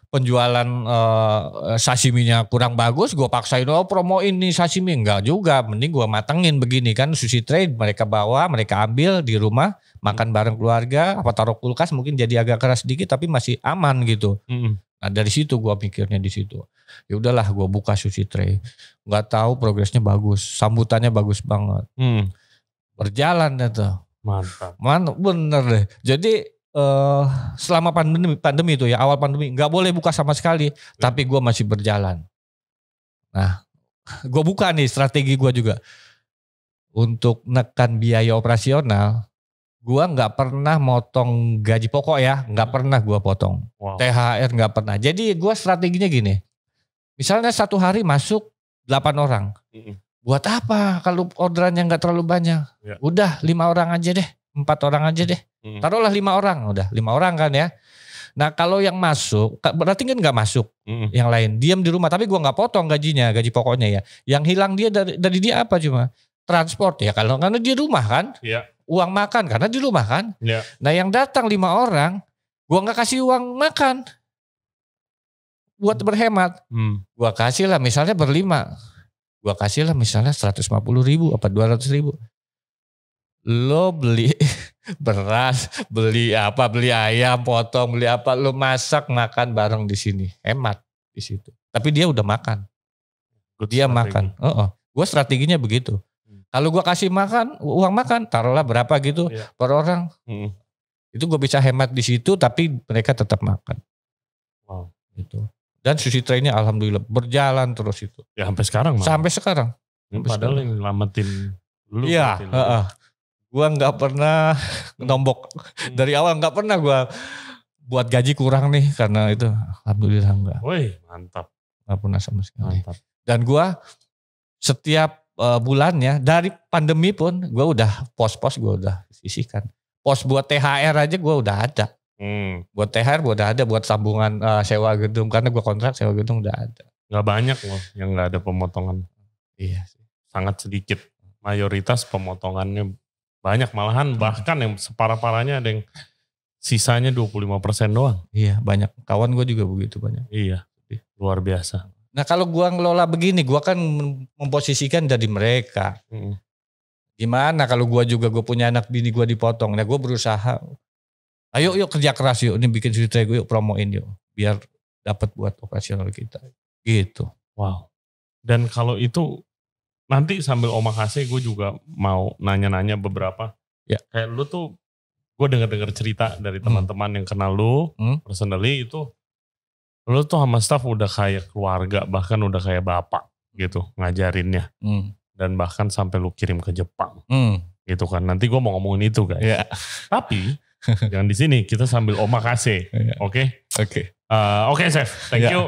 penjualan uh, sashiminya kurang bagus, gue paksain oh promo ini sashimi enggak juga, mending gue matengin begini kan sushi trade mereka bawa, mereka ambil di rumah makan bareng keluarga, apa taruh kulkas mungkin jadi agak keras sedikit tapi masih aman gitu. Mm -hmm. Nah dari situ gue pikirnya di situ. Ya udahlah gue buka sushi tray, nggak tahu progresnya bagus, sambutannya bagus banget, mm. berjalan itu. Mantap. Mantap, bener deh. Jadi uh, selama pandemi pandemi itu ya awal pandemi nggak boleh buka sama sekali ya. tapi gue masih berjalan nah gue buka nih strategi gue juga untuk nekan biaya operasional gue nggak pernah motong gaji pokok ya nggak hmm. pernah gue potong wow. THR nggak pernah jadi gue strateginya gini misalnya satu hari masuk 8 orang mm -hmm. buat apa kalau orderannya nggak terlalu banyak yeah. udah lima orang aja deh empat orang aja deh. Hmm. Taruhlah lima orang, udah lima orang kan ya. Nah kalau yang masuk, berarti kan nggak masuk hmm. yang lain. Diam di rumah, tapi gue nggak potong gajinya, gaji pokoknya ya. Yang hilang dia dari, dari dia apa cuma? Transport ya, kalau karena di rumah kan. Iya. Uang makan, karena di rumah kan. Iya. Nah yang datang lima orang, gue nggak kasih uang makan. Buat berhemat. Hmm. Gua kasih lah misalnya berlima. gue kasih lah misalnya 150 ribu apa 200 ribu lo beli <laughs> beras, beli apa, beli ayam, potong, beli apa, lo masak makan bareng di sini, hemat di situ. Tapi dia udah makan, Good dia strategi. makan. Oh, oh. gue strateginya begitu. Hmm. Kalau gue kasih makan, uang makan, taruhlah berapa gitu yeah. per orang. Hmm. Itu gue bisa hemat di situ, tapi mereka tetap makan. Wow. Gitu. Dan sushi trainnya alhamdulillah berjalan terus itu. Ya sampai sekarang. Malah. Sampai sekarang. Sampai Padahal sekarang. yang lamatin lu. Iya. Uh, uh gua nggak pernah nombok hmm. dari awal nggak pernah gua buat gaji kurang nih karena itu alhamdulillah enggak. Woi mantap. Gak pernah sama sekali. Mantap. Dan gua setiap uh, eh, bulannya dari pandemi pun gua udah pos-pos gua udah sisihkan. Pos buat THR aja gua udah ada. Hmm. Buat THR gua udah ada, buat sambungan uh, sewa gedung karena gua kontrak sewa gedung udah ada. Gak banyak loh yang gak ada pemotongan. Iya. Sangat sedikit. Mayoritas pemotongannya banyak malahan bahkan yang separah-parahnya ada yang sisanya 25% doang. Iya, banyak. Kawan gue juga begitu banyak. Iya, luar biasa. Nah kalau gua ngelola begini, gue kan memposisikan dari mereka. Hmm. Gimana kalau gue juga gue punya anak bini gue dipotong? Nah gue berusaha. Ayo nah, yuk kerja keras yuk, ini bikin cerita gue yuk promoin yuk, biar dapat buat operasional kita. Gitu. Wow. Dan kalau itu nanti sambil oma kase, gue juga mau nanya-nanya beberapa. Ya. Kayak lu tuh gue denger dengar cerita dari hmm. teman-teman hmm. yang kenal lu hmm. personally itu lu tuh sama staff udah kayak keluarga bahkan udah kayak bapak gitu ngajarinnya. Hmm. Dan bahkan sampai lu kirim ke Jepang. Hmm. Gitu kan. Nanti gue mau ngomongin itu guys. Ya. Tapi jangan <laughs> di sini kita sambil oma ya. omakase. Oke. Oke. Eh, oke, Chef. Thank yeah. you.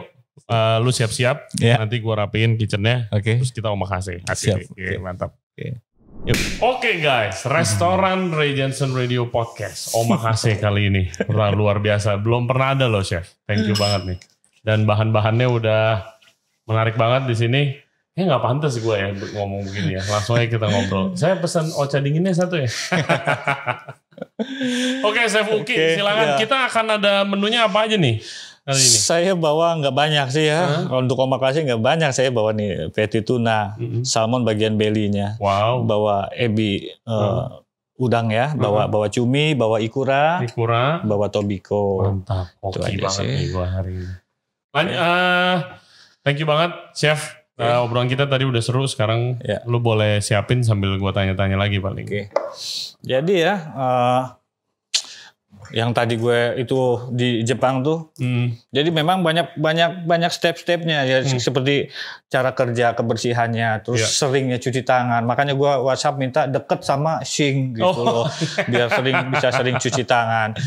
Uh, lu siap-siap, yeah. nanti gua rapiin kitchennya, okay. terus kita omakase. Siap. Oke, okay. mantap. Oke okay guys, restoran Ray Jensen Radio Podcast Omakase <laughs> kali ini luar biasa. Belum pernah ada loh chef. Thank you <laughs> banget nih. Dan bahan-bahannya udah menarik banget di sini. Ya nggak pantas gue ya ngomong begini ya. Langsung aja kita ngobrol. <laughs> Saya pesan ocha dinginnya satu ya. Oke, okay, Chef Uki, okay, silakan. Ya. Kita akan ada menunya apa aja nih? kali ini? Saya bawa nggak banyak sih ya. Huh? Untuk omakase nggak banyak. Saya bawa nih peti tuna, mm -hmm. salmon bagian belinya. Wow. Bawa ebi uh, hmm. udang ya, bawa hmm. bawa cumi, bawa ikura, ikura, bawa tobiko. Mantap. Oke banget sih. nih gua hari ini. Lan ya. uh, thank you banget chef. Uh, obrolan kita tadi udah seru, sekarang yeah. lu boleh siapin sambil gua tanya-tanya lagi paling. Oke. Okay. Jadi ya, uh, yang tadi gue itu di Jepang tuh. Hmm. Jadi memang banyak banyak banyak step-stepnya ya hmm. seperti cara kerja kebersihannya, terus yeah. seringnya cuci tangan. Makanya gue WhatsApp minta deket sama Sing gitu oh. loh, biar sering bisa sering cuci tangan.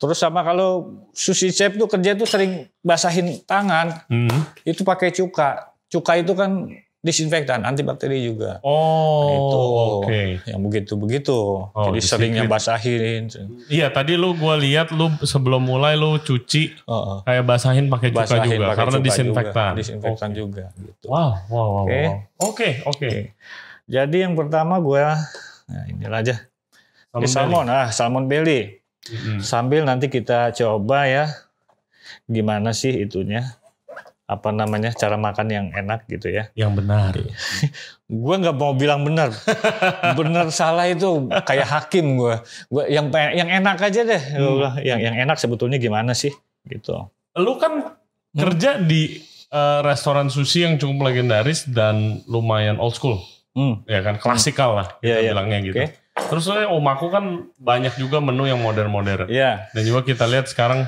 Terus sama kalau sushi chef tuh kerja tuh sering basahin tangan, hmm. itu pakai cuka. Cuka itu kan disinfektan, antibakteri juga. Oh, nah, itu okay. yang begitu begitu. Oh, Jadi seringnya basahin. Iya, tadi lu gua lihat lu sebelum mulai lu cuci uh -uh. kayak basahin pakai cuka basahin juga pake karena cuka disinfektan. Juga. Disinfektan okay. juga gitu. Wow, wow, wow. Oke. Oke, oke. Jadi yang pertama gua nah inilah aja. Salmon, Ini salmon belly. ah, salmon belly. -hmm. Sambil nanti kita coba ya gimana sih itunya apa namanya cara makan yang enak gitu ya yang benar <laughs> gue nggak mau bilang benar benar salah itu kayak hakim gue gue yang yang enak aja deh hmm. yang yang enak sebetulnya gimana sih gitu lu kan hmm. kerja di uh, restoran sushi yang cukup legendaris dan lumayan old school hmm. ya kan klasikal lah kita yeah, iya. bilangnya yeah. gitu okay. terus soalnya om aku kan banyak juga menu yang modern-modern yeah. dan juga kita lihat sekarang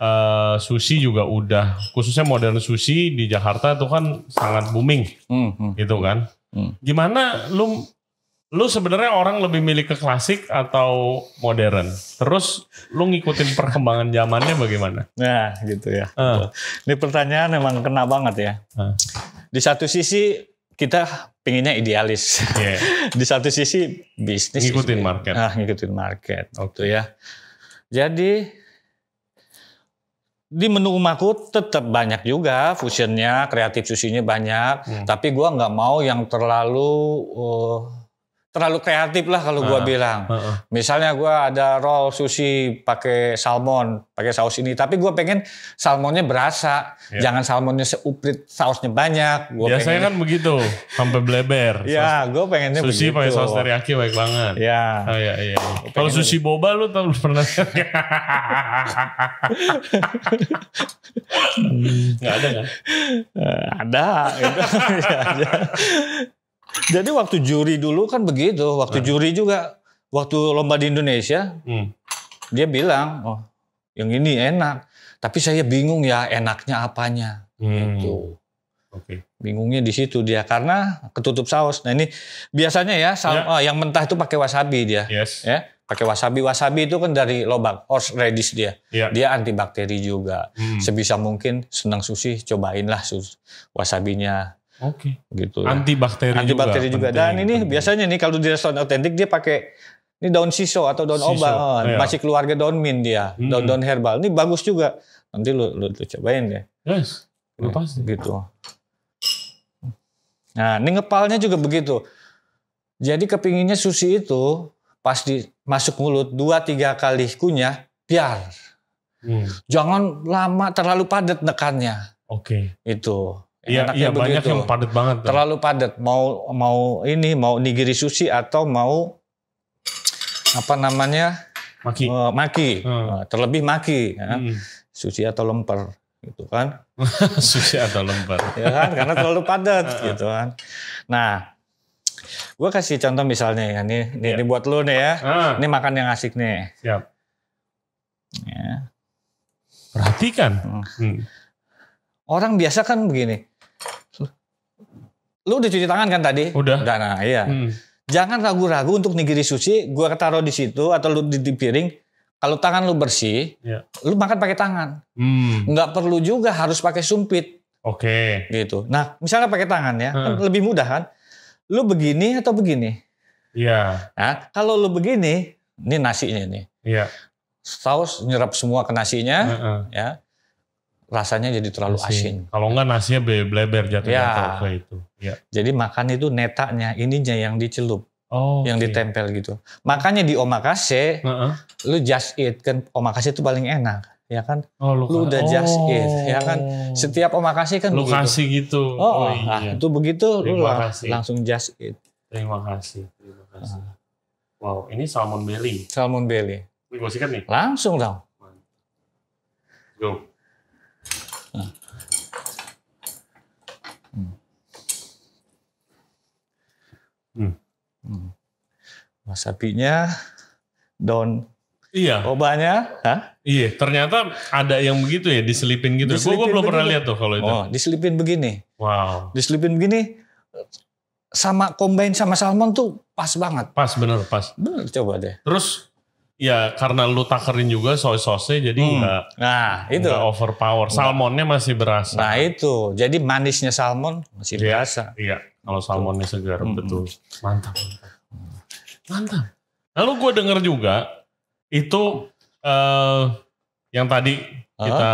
uh, sushi juga udah khususnya modern sushi di Jakarta itu kan sangat booming hmm, hmm. gitu kan hmm. gimana lu lu sebenarnya orang lebih milih ke klasik atau modern terus lu ngikutin perkembangan zamannya bagaimana nah gitu ya uh. ini pertanyaan emang kena banget ya uh. di satu sisi kita pinginnya idealis yeah. <laughs> di satu sisi bisnis ngikutin iya. market ah ngikutin market waktu gitu ya jadi di menu umaku tetap banyak juga fusionnya kreatif susinya banyak hmm. tapi gue nggak mau yang terlalu uh, terlalu kreatif lah kalau gue uh, ah, bilang. Uh, uh. Misalnya gue ada roll sushi pakai salmon, pakai saus ini. Tapi gue pengen salmonnya berasa. Yeah. Jangan salmonnya seuprit, sausnya banyak. Gua Biasanya pengen... kan begitu, sampai bleber. <laughs> ya, gue pengennya sushi begitu. Sushi pakai saus teriyaki baik banget. ya. Oh, iya, iya. Kalau sushi boba lu tau pernah? <laughs> Nggak ada kan? <laughs> Ada. Gitu. Iya, ada. Jadi waktu juri dulu kan begitu, waktu hmm. juri juga waktu lomba di Indonesia, hmm. dia bilang, oh yang ini enak, tapi saya bingung ya enaknya apanya, hmm. gitu. Oke. Okay. Bingungnya di situ dia karena ketutup saus. Nah ini biasanya ya, saus, yeah. oh, yang mentah itu pakai wasabi dia, yes. ya pakai wasabi. Wasabi itu kan dari lobak horse radish dia. Yeah. Dia antibakteri juga. Hmm. Sebisa mungkin senang sushi cobainlah wasabinya. Oke. Okay. Gitu. Antibakteri, ya. Antibakteri juga. juga. Penting, Dan ini penting. biasanya nih kalau di restoran otentik dia pakai ini daun siso atau daun siso. obat. Oh, ah, iya. Masih keluarga daun mint dia, hmm. daun daun herbal. Ini bagus juga. Nanti lu lu, lu cobain deh. Yes. Lu iya, pasti. Gitu. Nah, ini ngepalnya juga begitu. Jadi kepinginnya sushi itu pas di masuk mulut dua tiga kali kunyah, biar. Hmm. Jangan lama terlalu padat nekannya. Oke. Okay. Itu. Iya, iya banyak yang padat banget. Terlalu padat. Mau mau ini mau nigiri sushi atau mau apa namanya? Maki. Uh, maki. Hmm. Nah, terlebih maki ya. Hmm. Sushi atau lemper gitu kan. <laughs> sushi atau lemper. ya kan karena terlalu padat <laughs> gitu kan. Nah, gue kasih contoh misalnya ya ini, yeah. Iya. ini buat lo nih ya. ah. Ini makan yang asik nih. Siap. Ya. Perhatikan. Hmm. hmm. Orang biasa kan begini, Lu udah cuci tangan kan tadi? Udah. Udah nah iya. Hmm. Jangan ragu-ragu untuk nigiri sushi, gua taruh di situ atau lu di, piring. Kalau tangan lu bersih, yeah. lu makan pakai tangan. Hmm. perlu juga harus pakai sumpit. Oke. Okay. Gitu. Nah, misalnya pakai tangan ya, kan hmm. kan lebih mudah kan? Lu begini atau begini? Iya. Nah, kalau lu begini, ini nasinya nih. Iya. Yeah. Saus nyerap semua ke nasinya, uh -uh. ya rasanya jadi terlalu asin. asin. Kalau enggak nasinya bleber jatuh-jatuh ya. ke itu. Ya. Jadi makan itu netanya, ininya yang dicelup. Oh, yang okay. ditempel gitu. Makanya di omakase, uh -uh. lu just eat kan omakase itu paling enak, ya kan? Oh, lu, lu udah oh. just eat, ya kan? Oh. Setiap omakase kan lu begitu. kasih gitu. Oh, oh ah, iya. nah, itu begitu Terima lu kasih. langsung just eat. Terima kasih. Terima kasih. Ah. Wow, ini salmon belly. Salmon belly. Ini gue sikat nih. Langsung dong. Go. Hmm. Wasabinya daun Iya. Obanya? Hah? Iya, ternyata ada yang begitu ya, diselipin gitu. Ya. Diselipin gue belum begini. pernah lihat tuh kalau itu. Oh, diselipin begini. Wow. Diselipin begini sama combine sama salmon tuh pas banget. Pas bener, pas. Bener, coba deh. Terus ya karena lu takerin juga soy sauce jadi hmm. gak, Nah, itu gak overpower. Salmonnya masih berasa. Nah, itu. Jadi manisnya salmon masih biasa berasa. Iya. Kalau salmonnya segar, hmm. betul. Mantap. Mantap. Lalu gue denger juga itu uh, yang tadi uh-huh. kita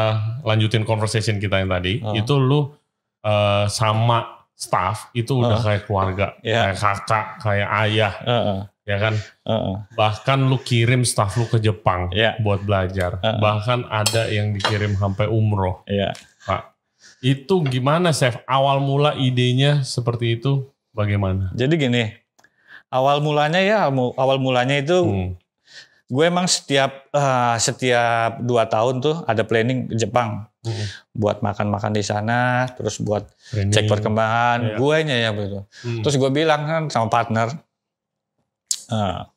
lanjutin conversation kita yang tadi uh-huh. itu lu uh, sama staff itu udah uh-huh. kayak keluarga, yeah. kayak kakak, kayak ayah. uh huh Ya kan, uh-uh. bahkan lu kirim staff lu ke Jepang yeah. buat belajar. Uh-uh. Bahkan ada yang dikirim sampai umroh. Yeah itu gimana Chef? Awal mula idenya seperti itu bagaimana? Jadi gini, awal mulanya ya awal mulanya itu hmm. gue emang setiap uh, setiap dua tahun tuh ada planning ke Jepang. Hmm. buat makan-makan di sana, terus buat planning. cek perkembangan, ya. gue nya ya begitu. Hmm. Terus gue bilang kan sama partner, uh,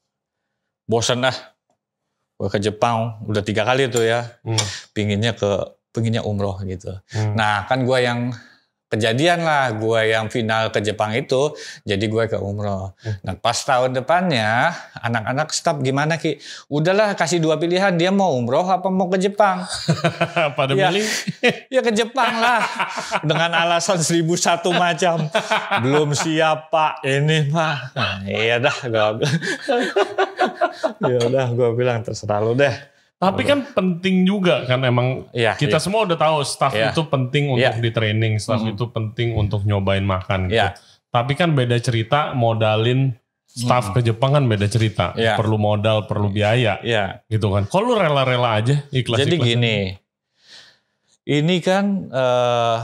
bosen lah, gue ke Jepang udah tiga kali tuh ya, hmm. pinginnya ke pengennya umroh gitu. Hmm. Nah kan gue yang kejadian lah gue yang final ke Jepang itu jadi gue ke umroh hmm. nah pas tahun depannya anak-anak staf gimana ki udahlah kasih dua pilihan dia mau umroh apa mau ke Jepang <laughs> pada ya, milih <laughs> ya ke Jepang lah dengan alasan seribu satu macam belum siap pak ini mah nah, iya dah gue Iya <laughs> udah gue bilang terserah lu deh tapi kan penting juga kan emang ya, kita ya. semua udah tahu staff ya. itu penting untuk ya. di training, staff hmm. itu penting untuk nyobain makan gitu. Ya. Tapi kan beda cerita modalin staff hmm. ke Jepang kan beda cerita. Ya. Perlu modal, perlu biaya. Ya. Gitu kan. Kok rela-rela aja ikhlas Jadi ikhlas gini. Ini kan uh,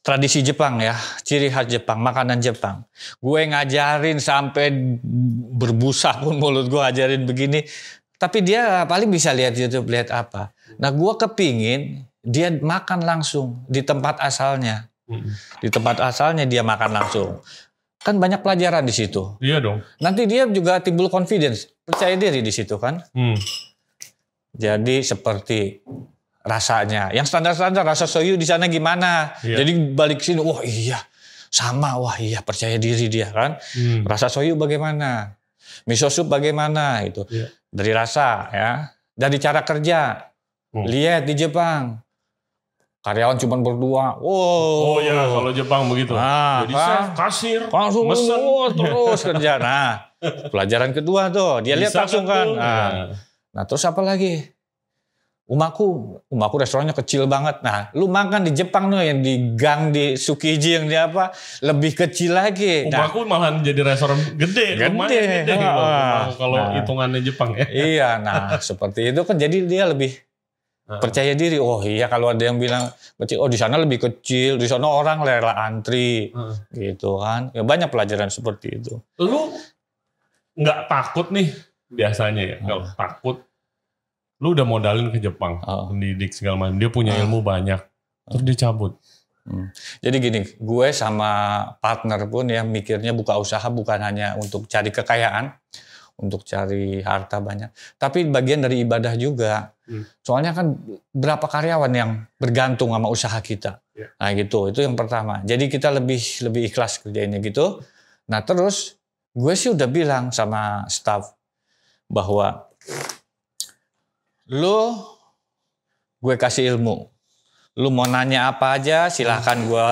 tradisi Jepang ya, ciri khas Jepang, makanan Jepang. Gue ngajarin sampai berbusa pun mulut gue ajarin begini tapi dia paling bisa lihat YouTube, lihat apa. Nah, gue kepingin dia makan langsung di tempat asalnya. Di tempat asalnya dia makan langsung. Kan banyak pelajaran di situ. Iya dong. Nanti dia juga timbul confidence, percaya diri di situ kan. Hmm. Jadi seperti rasanya. Yang standar-standar rasa soyu di sana gimana? Iya. Jadi balik sini, wah iya sama, wah iya percaya diri dia kan. Hmm. Rasa soyu bagaimana? Miso soup bagaimana itu. Iya dari rasa ya, dari cara kerja. Hmm. Lihat di Jepang, karyawan cuma berdua. Wow. Oh ya kalau Jepang begitu. Nah, Jadi kan, chef, kasir, langsung mesen. terus <laughs> kerja. Nah, pelajaran kedua tuh dia Bisa lihat langsung kan. Nah. nah, nah, terus apa lagi? Umaku, umaku restorannya kecil banget. Nah, lu makan di Jepang tuh yang di gang di Sukiji, yang di apa, lebih kecil lagi. Nah, umaku malah jadi restoran gede, gede. gede ah, kalau nah, hitungannya Jepang ya. Iya, nah <laughs> seperti itu kan jadi dia lebih ah. percaya diri. Oh iya kalau ada yang bilang kecil, oh di sana lebih kecil, di sana orang rela antri, hmm. gitu kan. Ya, banyak pelajaran seperti itu. Lu nggak takut nih biasanya ya, nggak hmm. takut lu udah modalin ke Jepang, oh. pendidik segala macam, dia punya oh. ilmu banyak, terus dia cabut. Hmm. Jadi gini, gue sama partner pun ya mikirnya buka usaha bukan hanya untuk cari kekayaan, untuk cari harta banyak, tapi bagian dari ibadah juga. Hmm. Soalnya kan berapa karyawan yang bergantung sama usaha kita. Yeah. Nah gitu, itu yang pertama. Jadi kita lebih lebih ikhlas kerjanya gitu. Nah terus gue sih udah bilang sama staff bahwa lu gue kasih ilmu. Lu mau nanya apa aja silahkan gue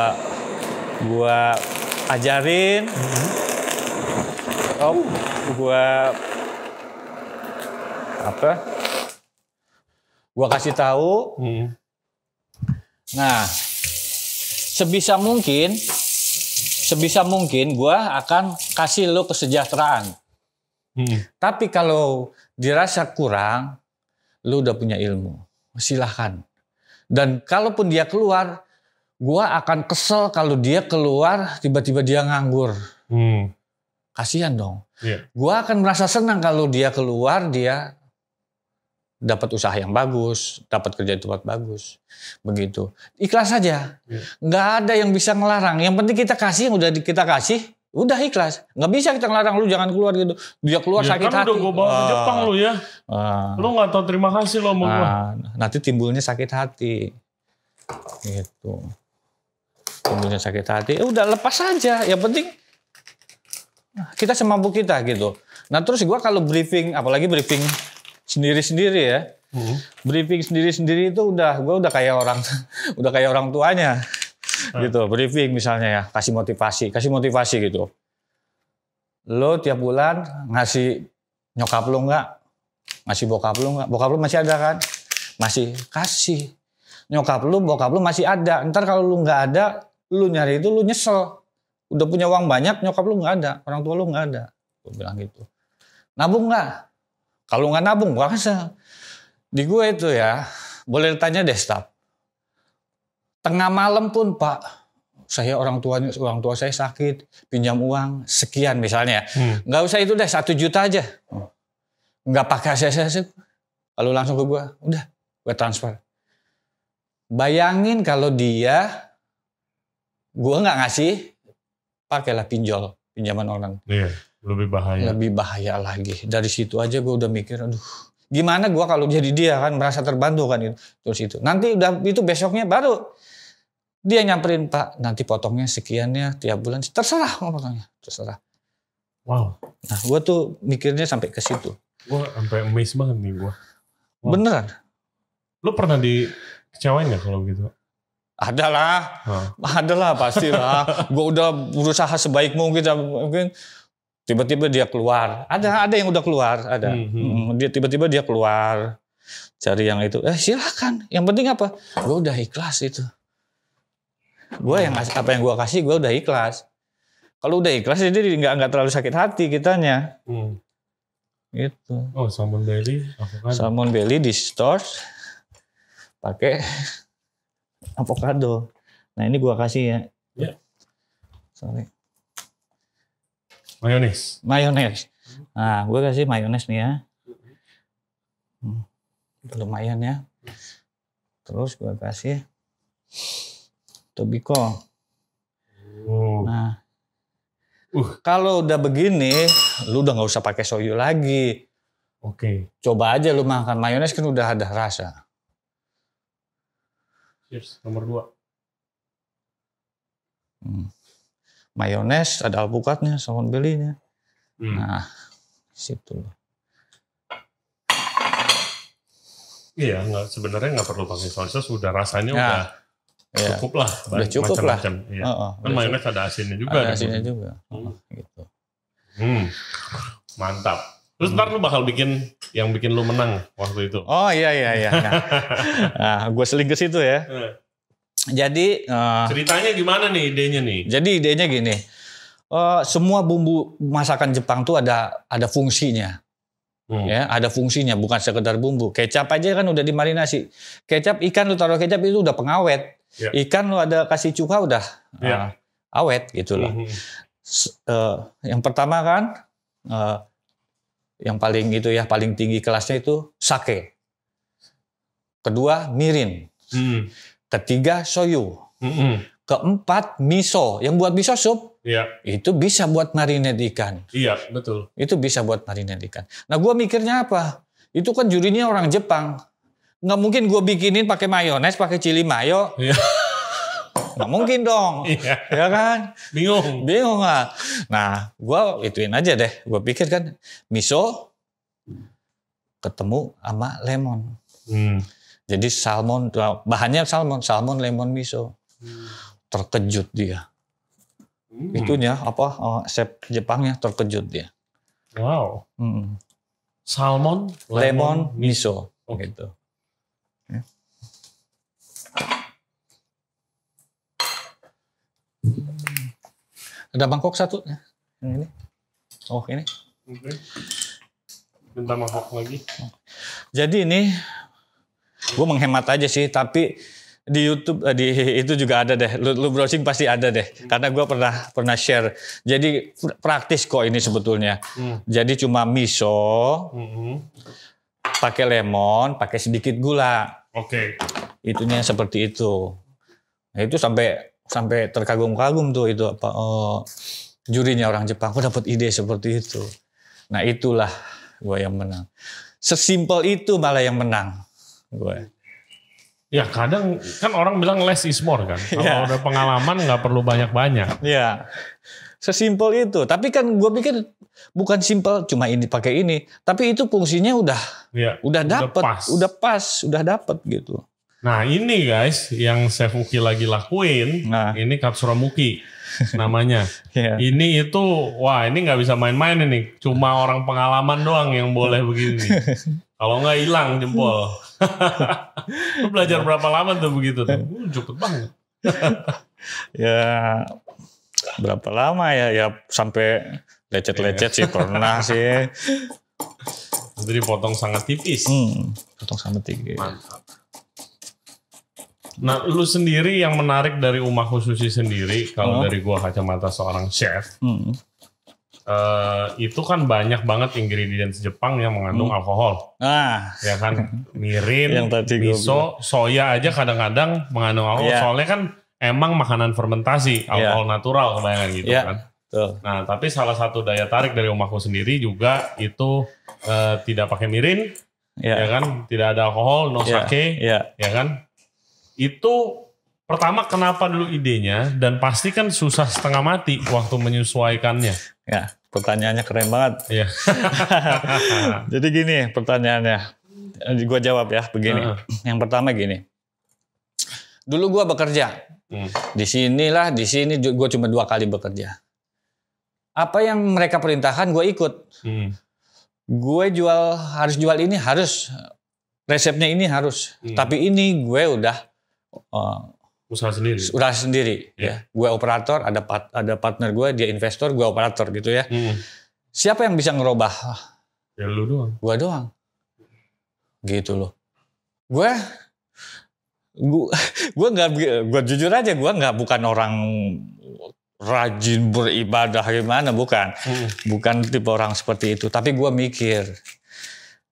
gua ajarin. Oh, gue apa? Gue kasih tahu. Hmm. Nah, sebisa mungkin, sebisa mungkin gue akan kasih lu kesejahteraan. Hmm. Tapi kalau dirasa kurang, lu udah punya ilmu. Silahkan. Dan kalaupun dia keluar, gua akan kesel kalau dia keluar tiba-tiba dia nganggur. Hmm. Kasihan dong. Yeah. Gua akan merasa senang kalau dia keluar dia dapat usaha yang bagus, dapat kerja di tempat bagus. Begitu. Ikhlas saja. Yeah. Nggak ada yang bisa ngelarang. Yang penting kita kasih yang udah kita kasih, udah ikhlas nggak bisa kita ngelarang lu jangan keluar gitu dia keluar ya, kan sakit kan hati udah gue bawa ke ah. Jepang lu ya ah. lu nggak tau terima kasih lo sama uh, ah, gue nah, nanti timbulnya sakit hati gitu timbulnya sakit hati eh, udah lepas aja yang penting ah, kita semampu kita gitu nah terus gue kalau briefing apalagi briefing sendiri sendiri ya uh-huh. briefing sendiri sendiri itu udah gue udah kayak orang <laughs> udah kayak orang tuanya gitu ah. briefing misalnya ya kasih motivasi kasih motivasi gitu lo tiap bulan ngasih nyokap lo nggak ngasih bokap lo nggak bokap lo masih ada kan masih kasih nyokap lo, bokap lo masih ada ntar kalau lo nggak ada lo nyari itu lo nyesel udah punya uang banyak nyokap lo nggak ada orang tua lo nggak ada gue bilang gitu nabung nggak kalau nggak nabung gue kasih di gue itu ya boleh tanya deh staff Tengah malam pun Pak, saya orang tuanya orang tua saya sakit pinjam uang sekian misalnya hmm. nggak usah itu deh satu juta aja oh. nggak pakai ACC lalu langsung ke gua, udah gua transfer bayangin kalau dia gua nggak ngasih pakailah pinjol pinjaman orang iya, lebih bahaya lebih bahaya lagi dari situ aja gua udah mikir aduh gimana gua kalau jadi dia kan merasa terbantu kan itu terus itu nanti udah itu besoknya baru dia nyamperin Pak, nanti potongnya sekian ya tiap bulan. Terserah mau potongnya, terserah. Wow. Nah, gue tuh mikirnya sampai ke situ. Gue sampai amazed banget nih gue. Wow. Beneran. Lo pernah dikecewain nggak kalau gitu? Ada ada huh. pasti lah <laughs> gue udah berusaha sebaik mungkin, mungkin tiba-tiba dia keluar. Ada, ada yang udah keluar, ada. mm hmm. Dia tiba-tiba dia keluar cari yang itu. Eh silakan. Yang penting apa? Gue udah ikhlas itu gue yang apa yang gue kasih gue udah ikhlas kalau udah ikhlas jadi nggak nggak terlalu sakit hati kitanya hmm. gitu oh salmon belly avocado kan? salmon belly di store pakai avocado nah ini gue kasih ya ya sorry mayones mayones nah gue kasih mayones nih ya hmm. lumayan ya terus gue kasih tobiko. Oh. Nah, uh. kalau udah begini, lu udah nggak usah pakai soyu lagi. Oke. Okay. Coba aja lu makan mayones kan udah ada rasa. Cheers, nomor dua. Hmm. Mayones ada alpukatnya, salmon belinya. Hmm. Nah, situ Iya, nggak sebenarnya nggak perlu pakai sosis, sudah rasanya ya. udah ya. cukup lah udah cukup macam -macam. lah ya. oh, oh, kan mayones ada asinnya juga ada asinnya gitu. juga Hmm. gitu hmm. mantap terus hmm. ntar lu bakal bikin yang bikin lu menang waktu itu oh iya iya iya <laughs> nah, nah gue seling ke situ ya iya. jadi uh, ceritanya gimana nih idenya nih jadi idenya gini uh, semua bumbu masakan Jepang tuh ada ada fungsinya Hmm. Ya, ada fungsinya bukan sekedar bumbu. Kecap aja kan udah dimarinasi. Kecap ikan lu taruh kecap itu udah pengawet. Yeah. Ikan lu ada kasih cuka udah yeah. Ya. uh, awet gitu loh. Mm -hmm. uh, eh, yang pertama kan uh, yang paling itu ya paling tinggi kelasnya itu sake. Kedua mirin. Mm. Ketiga soyu. Mm -hmm. Keempat miso. Yang buat miso sup yeah. itu bisa buat marinade ikan. Iya yeah, betul. Itu bisa buat marinade ikan. Nah gue mikirnya apa? Itu kan jurinya orang Jepang nggak mungkin gue bikinin pakai mayones, pakai cili mayo. Iya. Nggak mungkin dong. <laughs> Iya. Ya kan? Bingung. Bingung lah. Nah, gue ituin aja deh. Gue pikir kan miso ketemu sama lemon. Hmm. Jadi salmon, eh, bahannya salmon, salmon, lemon, miso. Hmm. Terkejut dia. Hmm. Itunya apa oh, chef Jepangnya terkejut dia. Wow. Hmm. Salmon, lemon, lemon miso, miso. gitu. Ada mangkok satu. ya, Yang ini. Oh, ini. Okay. mangkok lagi. Jadi ini gue menghemat aja sih, tapi di YouTube eh, di <laughs> itu juga ada deh. Lu, lu browsing pasti ada deh. Hmm. Karena gue pernah pernah share. Jadi praktis kok ini sebetulnya. Hmm. Jadi cuma miso, hmm. pakai lemon, pakai sedikit gula. Oke. Okay. Itunya seperti itu. Nah, itu sampai sampai terkagum-kagum tuh itu apa oh, jurinya orang Jepang aku oh, dapat ide seperti itu nah itulah gue yang menang sesimpel itu malah yang menang gue ya kadang kan orang bilang less is more kan kalau yeah. udah pengalaman nggak perlu banyak-banyak ya yeah. sesimpel itu tapi kan gue pikir bukan simpel cuma ini pakai ini tapi itu fungsinya udah ya, udah dapet. udah pas udah dapet gitu Nah ini guys yang Chef Uki lagi lakuin, nah. ini Katsura Muki namanya. <laughs> yeah. Ini itu, wah ini nggak bisa main-main ini. Cuma orang pengalaman doang yang boleh begini. Kalau nggak hilang jempol. <laughs> Lu belajar berapa lama tuh begitu tuh? Uh, cukup banget. <laughs> ya berapa lama ya? Ya sampai lecet-lecet sih pernah sih. Jadi potong sangat tipis. Hmm, potong sangat tipis. Mantap. Nah, lu sendiri yang menarik dari Umah khususi sendiri, kalau oh. dari gua kacamata seorang chef, hmm. uh, itu kan banyak banget ingredients Jepang yang mengandung hmm. alkohol. Ah, ya kan, <laughs> mirin, yang tadi miso, soya aja kadang-kadang mengandung alkohol. Yeah. Soalnya kan emang makanan fermentasi, iya. alkohol yeah. natural kebanyakan gitu yeah. kan. Tuh. Nah, tapi salah satu daya tarik dari Umahku sendiri juga itu uh, tidak pakai mirin, yeah. ya kan? Tidak ada alkohol, no yeah. sake, yeah. ya kan? itu pertama kenapa dulu idenya dan pasti kan susah setengah mati waktu menyesuaikannya. Ya, pertanyaannya keren banget. Iya. <laughs> Jadi gini pertanyaannya. gue jawab ya begini. Uh. Yang pertama gini. Dulu gue bekerja. Hmm. Di sinilah, di sini gue cuma dua kali bekerja. Apa yang mereka perintahkan gue ikut. Hmm. Gue jual harus jual ini harus resepnya ini harus. Hmm. Tapi ini gue udah uh, usaha sendiri. Usaha sendiri yeah. ya. Gue operator, ada pat, ada partner gue, dia investor, gue operator gitu ya. Hmm. Siapa yang bisa ngerubah? Ya lu doang. Gue doang. Gitu loh. Gue gue <laughs> nggak gue jujur aja gue nggak bukan orang rajin beribadah gimana bukan hmm. bukan tipe orang seperti itu tapi gue mikir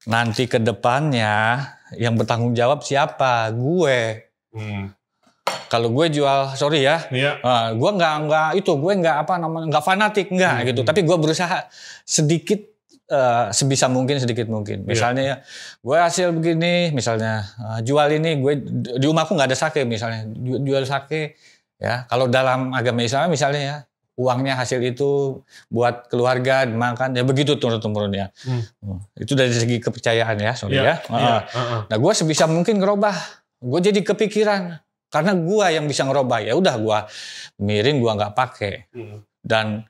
nanti ke depannya yang bertanggung jawab siapa gue Hmm. Kalau gue jual, sorry ya, yeah. Iya. uh, gue nggak nggak itu, gue nggak apa namanya nggak fanatik nggak hmm. gitu. Tapi gue berusaha sedikit Uh, sebisa mungkin sedikit mungkin. Iya. Misalnya ya, gue hasil begini, misalnya uh, jual ini, gue di rumahku nggak ada sake misalnya, jual, sake ya. Kalau dalam agama Islam misalnya ya, uangnya hasil itu buat keluarga makan ya begitu turun ya. Hmm. hmm. Itu dari segi kepercayaan ya, sorry yeah. ya. Uh, iya. yeah. Nah, gue sebisa mungkin ngerubah Gue jadi kepikiran karena gue yang bisa ngerubah ya udah gue miring gue nggak pakai hmm. dan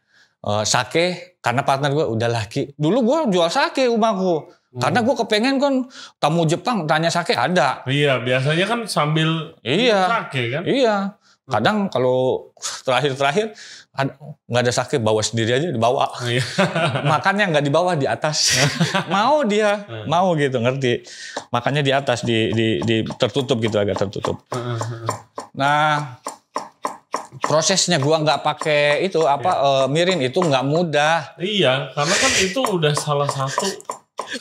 uh, sake karena partner gue udah laki dulu gue jual sake rumahku hmm. karena gue kepengen kan tamu Jepang tanya sake ada iya biasanya kan sambil iya sake kan iya Kadang kalau terakhir-terakhir kan nggak ada sakit bawa sendiri aja dibawa. Iya. <laughs> Makannya nggak dibawa di atas. <laughs> mau dia, hmm. mau gitu ngerti. Makannya di atas di, di, di tertutup gitu agak tertutup. Hmm, hmm, nah prosesnya gua nggak pakai itu apa ya. uh, mirin itu nggak mudah. Iya, karena kan itu udah salah satu <laughs>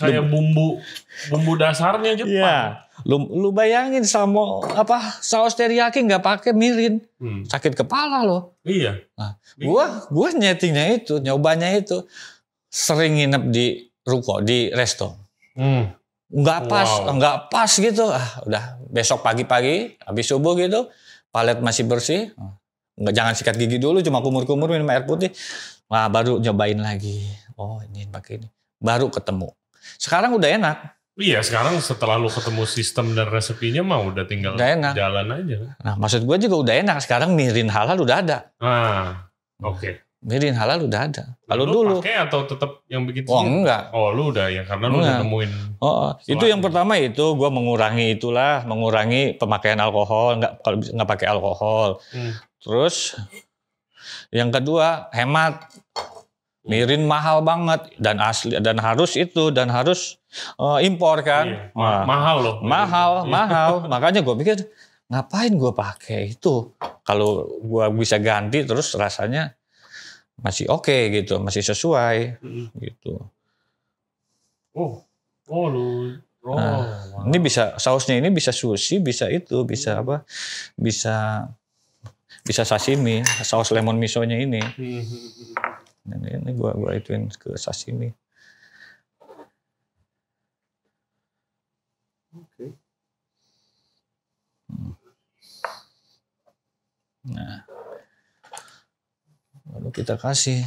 kayak bumbu bumbu dasarnya Jepang. Ya. Lu, lu bayangin sama apa saus teriyaki nggak pakai mirin, hmm. sakit kepala loh. Iya. Nah, gua gua nyetingnya itu, nyobanya itu sering nginep di ruko di resto. Hmm. Nggak pas, wow. pas gitu. Ah, udah besok pagi-pagi habis subuh gitu, palet masih bersih. Nggak jangan sikat gigi dulu, cuma kumur-kumur minum air putih. Wah, baru nyobain lagi. Oh, ini pakai ini. Baru ketemu. Sekarang udah enak Iya sekarang setelah lu ketemu sistem dan resepinya mah udah tinggal udah enak. jalan aja. Nah maksud gue juga udah enak sekarang mirin halal udah ada. Ah oke. Okay. Mirin halal udah ada. Kalau dulu. Pakai atau tetap yang bikin? Oh sendiri? enggak. Oh lu udah ya karena lu udah nemuin. Oh, oh. itu yang pertama itu gue mengurangi itulah mengurangi pemakaian alkohol nggak kalau nggak pakai alkohol. Hmm. Terus yang kedua hemat Mirin mahal banget dan asli dan harus itu dan harus uh, impor kan. Iya. Nah, mahal loh. Mahal, iya. mahal. <laughs> Makanya gue pikir ngapain gue pakai itu kalau gue bisa ganti terus rasanya masih oke okay, gitu, masih sesuai mm. gitu. Oh, oh lu. Oh, nah, ini bisa sausnya ini bisa sushi, bisa itu, bisa mm. apa? Bisa bisa sashimi, saus lemon misonya ini. Mm-hmm. Nah, ini gue gua ituin ke sashimi. Oke. Hmm. Nah, lalu kita kasih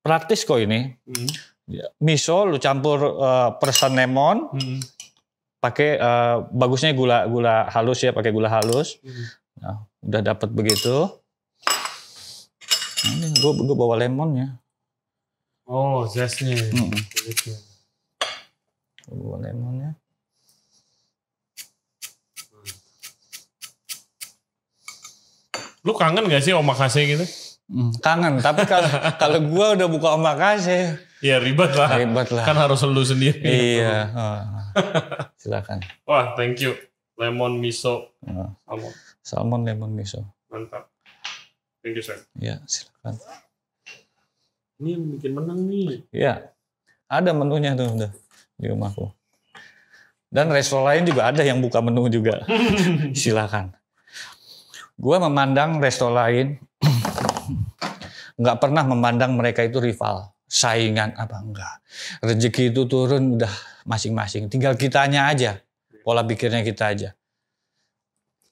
praktis kok ini. Hmm. Ya, miso lu campur uh, eh, persan lemon, hmm. pakai uh, bagusnya gula gula halus ya, pakai gula halus. Hmm. Nah, udah dapat begitu. Ini gue gue bawa ya. Oh, zestnya. Hmm. bawa lemonnya. Lu kangen gak sih omakase gitu? Hmm, kangen, tapi <laughs> kalau kalau gue udah buka omakase, ya ribet lah. Ribet lah. Kan harus lu sendiri. Iya. Oh. <laughs> Silakan. Wah, thank you. Lemon miso. Oh. Salmon. Salmon lemon miso. Mantap. Thank you, Ya, silakan. Ini yang bikin menang nih. Ya, ada menunya tuh udah di rumahku. Dan resto lain juga ada yang buka menu juga. <laughs> silakan. Gua memandang resto lain nggak pernah memandang mereka itu rival, saingan apa enggak. Rezeki itu turun udah masing-masing. Tinggal kitanya aja, pola pikirnya kita aja.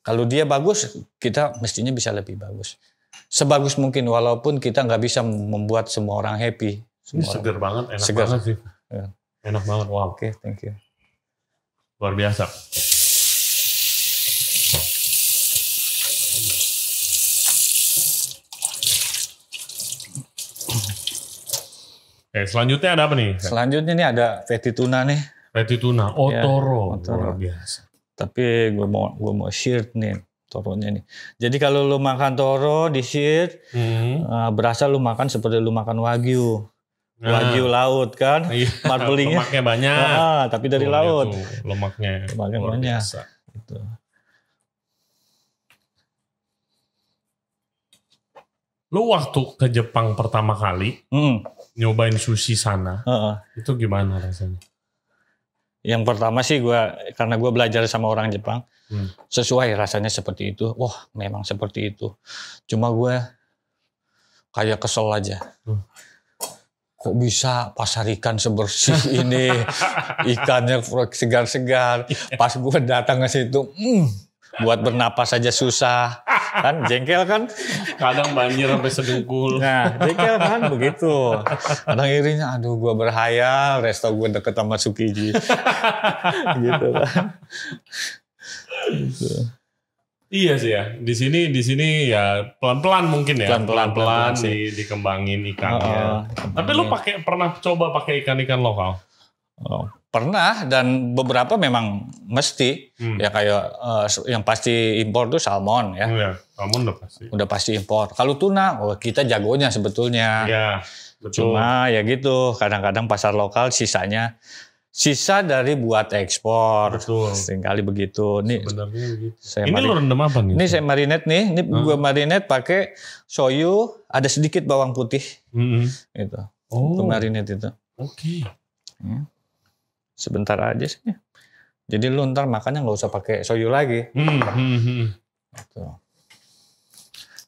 Kalau dia bagus, kita mestinya bisa lebih bagus sebagus mungkin walaupun kita nggak bisa membuat semua orang happy. Semua Ini seger orang. banget, enak seger. banget sih. Ya. Enak banget, wow. Oke, okay, thank you. Luar biasa. Oke, eh, selanjutnya ada apa nih? Selanjutnya nih ada peti tuna nih. Peti tuna, otoro, ya, otoro. luar biasa. Tapi gue mau gue mau share nih toronya ini. Jadi kalau lu makan toro di hmm. uh, berasa lu makan seperti lu makan wagyu. Nah. Wagyu laut kan, iya. marbelingnya. lemaknya banyak. Nah, tapi dari Lemaknya oh, laut. Iya tuh. lemaknya, lemaknya luar banyak. Biasa. Gitu. Lu waktu ke Jepang pertama kali mm. nyobain sushi sana, uh -uh. itu gimana rasanya? Yang pertama sih gue karena gue belajar sama orang Jepang, Hmm. Sesuai rasanya seperti itu. Wah, memang seperti itu. Cuma gue kayak kesel aja. Hmm. Kok bisa pasar ikan sebersih <laughs> ini? Ikannya segar-segar. Pas gue datang ke situ, hmm, buat bernapas saja susah kan jengkel kan kadang banjir sampai sedungkul nah jengkel kan begitu kadang irinya aduh gue berhayal resto gue deket sama Sukiji <laughs> gitu kan Gitu. Iya sih ya. Di sini di sini ya pelan-pelan mungkin ya. Pelan-pelan di, dikembangin ikannya. Oh, Tapi lu pakai pernah coba pakai ikan-ikan lokal? Oh, pernah dan beberapa memang mesti hmm. ya kayak uh, yang pasti impor tuh salmon ya. ya. Salmon udah pasti. Udah pasti impor. Kalau tuna oh, kita jagonya sebetulnya. Iya. Cuma ya gitu, kadang-kadang pasar lokal sisanya sisa dari buat ekspor. sering kali begitu. Nih, Sebenarnya Saya ini lo rendam apa nih? Ini saya marinet nih, ini hmm. gua marinet pakai soyu, ada sedikit bawang putih. -hmm. Itu. Oh. marinet itu. Oke. Okay. Hmm. Sebentar aja sih. Jadi lu ntar makannya nggak usah pakai soyu lagi. Hmm, hmm, -hmm. Gitu.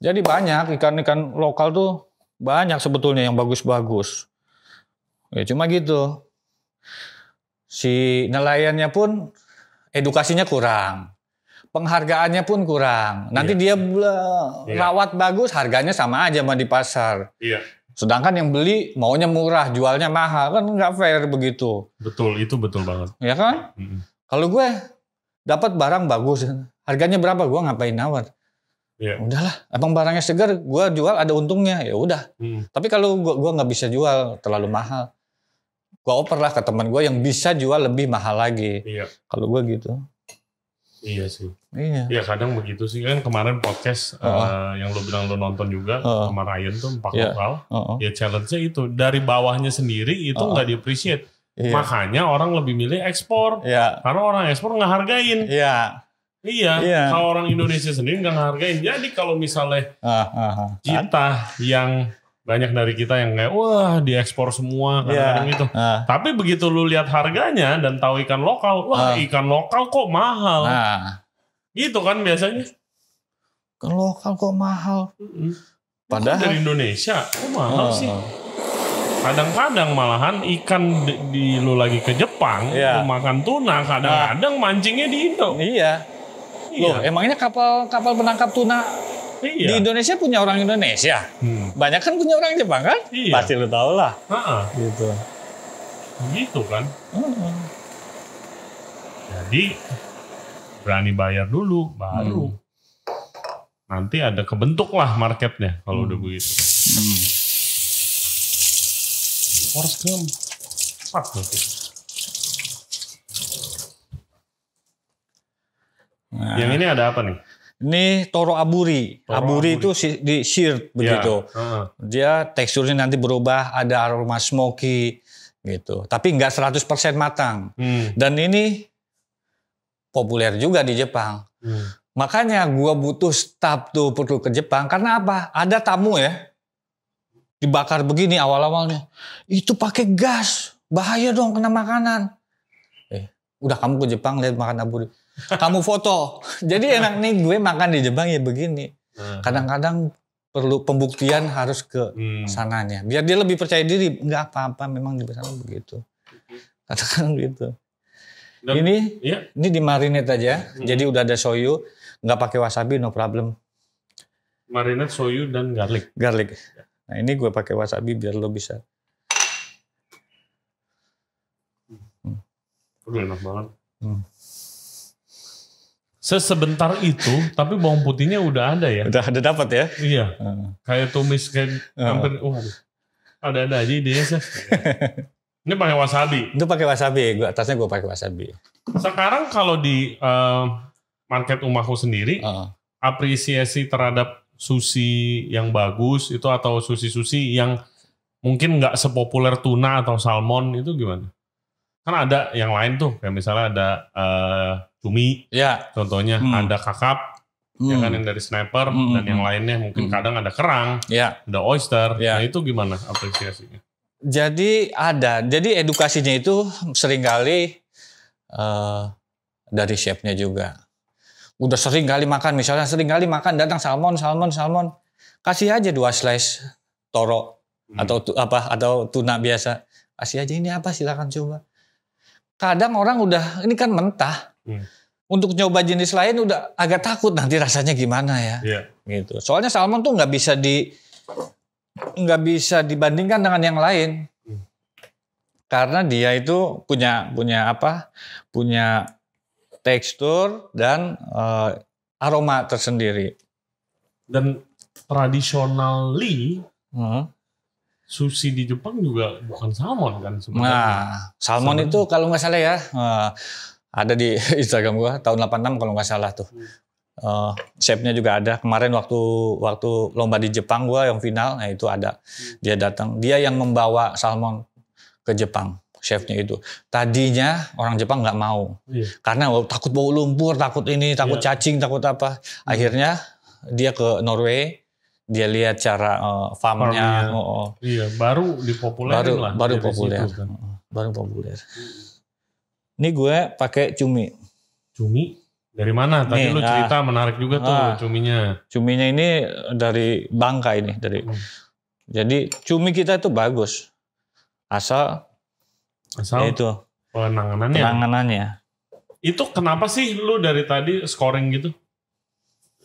Jadi banyak ikan-ikan lokal tuh banyak sebetulnya yang bagus-bagus. Ya cuma gitu si nelayannya pun edukasinya kurang. Penghargaannya pun kurang. Nanti iya. dia iya. bagus, harganya sama aja sama di pasar. Iya. Sedangkan yang beli maunya murah, jualnya mahal, kan nggak fair begitu. Betul, itu betul banget. Ya kan? Mm -hmm. Kalau gue dapat barang bagus, harganya berapa gue ngapain nawar? Yeah. Udahlah, emang barangnya segar, gue jual ada untungnya, ya udah. Mm. Tapi kalau gue nggak bisa jual terlalu mahal, gue oper lah ke teman gue yang bisa jual lebih mahal lagi. Iya. Kalau gue gitu. Iya sih. Iya. Iya kadang begitu sih kan kemarin podcast uh uh, yang lo bilang lo nonton juga -uh. sama Ryan tuh empat yeah. lokal. -uh. Ya challenge-nya itu dari bawahnya sendiri itu nggak -uh. di-appreciate. Iya. Makanya orang lebih milih ekspor. Iya. Karena orang ekspor nggak hargain. Iya. Iya, iya. kalau orang Indonesia sendiri nggak ngehargain. Jadi kalau misalnya ah, uh, kita yang banyak dari kita yang kayak wah diekspor semua kadang-kadang yeah. itu. Uh. Ah. Tapi begitu lu lihat harganya dan tahu ikan lokal, wah uh. ikan lokal kok mahal. Nah. Gitu kan biasanya. Ikan lokal kok mahal. -hmm. Padahal dari Indonesia kok mahal uh. sih. Kadang-kadang malahan ikan di, di lu lagi ke Jepang, yeah. lu iya. makan tuna, kadang-kadang mancingnya di Indo. Iya. Loh, iya. emangnya kapal kapal penangkap tuna Iya. Di Indonesia punya orang Indonesia. Hmm. Banyak kan punya orang Jepang kan? Iya. Pasti lu tau lah. Ha-ha. Gitu. Gitu kan. Jadi berani bayar dulu baru. Hmm. Nanti ada kebentuk lah marketnya kalau hmm. udah begitu. Hmm. Harus ke Nah. Yang ini ada apa nih? Ini toro aburi. Toro aburi, itu si, di seared iya. begitu. Ya. Uh. Dia teksturnya nanti berubah, ada aroma smoky gitu. Tapi nggak 100% matang. Hmm. Dan ini populer juga di Jepang. Hmm. Makanya gua butuh staf tuh perlu ke Jepang karena apa? Ada tamu ya. Dibakar begini awal-awalnya. Itu pakai gas. Bahaya dong kena makanan. Eh, udah kamu ke Jepang lihat makan aburi kamu foto. Jadi nah. enak nih gue makan di Jepang ya begini. Nah. Kadang-kadang perlu pembuktian harus ke hmm. sananya. Biar dia lebih percaya diri. Enggak apa-apa memang di sana begitu. Katakan gitu. ini ya. ini di marinet aja. Hmm. Jadi udah ada soyu, nggak pakai wasabi no problem. Marinet soyu dan garlic. Garlic. Ya. Nah, ini gue pakai wasabi biar lo bisa. Hmm. Udah enak banget. Hmm. Sebentar itu, tapi bawang putihnya udah ada ya. Udah ada dapat ya? Iya. Hmm. Kayak tumis kayak hmm. hampir Oh, Ada-ada aja dia. sih. <laughs> Ini pakai wasabi. Itu pakai wasabi. Gua atasnya gue pakai wasabi. Sekarang kalau di uh, market umahku sendiri, uh. apresiasi terhadap sushi yang bagus itu atau sushi-sushi yang mungkin nggak sepopuler tuna atau salmon itu gimana? Kan ada yang lain tuh, kayak misalnya ada uh, cumi. Ya. Contohnya hmm. ada kakap, ya hmm. ya kan yang dari sniper hmm. hmm dan yang hmm. lainnya mungkin hmm. kadang ada kerang, ya. ada oyster. Ya. Nah itu gimana apresiasinya? Jadi ada, jadi edukasinya itu seringkali uh, dari chefnya juga. Udah sering kali makan, misalnya sering kali makan datang salmon, salmon, salmon, kasih aja dua slice toro hmm. atau tu, apa atau tuna biasa, kasih aja ini apa silakan coba. Kadang orang udah ini kan mentah, Hmm. Untuk nyoba jenis lain udah agak takut nanti rasanya gimana ya. Yeah. Gitu. Soalnya salmon tuh nggak bisa di nggak bisa dibandingkan dengan yang lain. Hmm. Karena dia itu punya punya apa? Punya tekstur dan uh, aroma tersendiri. Dan tradisionally hmm. sushi di Jepang juga bukan salmon kan sebenarnya. Nah, salmon, salmon. itu kalau nggak salah ya, eh, ada di <laughs> Instagram gua tahun 86 kalau nggak salah tuh. Hmm. Uh, shape-nya juga ada. Kemarin waktu waktu lomba di Jepang gua yang final, nah itu ada. Hmm. Dia datang, dia yang membawa salmon ke Jepang. Chefnya itu tadinya orang Jepang nggak mau yeah. karena oh, takut bau lumpur, takut ini, takut yeah. cacing, takut apa. Hmm. Akhirnya dia ke Norway, dia lihat cara uh, farmnya, Oh, oh. iya baru dipopulerin baru, lah baru populer, situ, kan? baru populer. Hmm. Ini gue pakai cumi. Cumi? Dari mana? Tadi nih, lu nah. cerita ah, menarik juga tuh ah, cuminya. Cuminya ini dari Bangka ini dari. Hmm. Jadi cumi kita itu bagus. Asal asal ya itu penanganannya. Penanganannya. Itu kenapa sih lu dari tadi scoring gitu?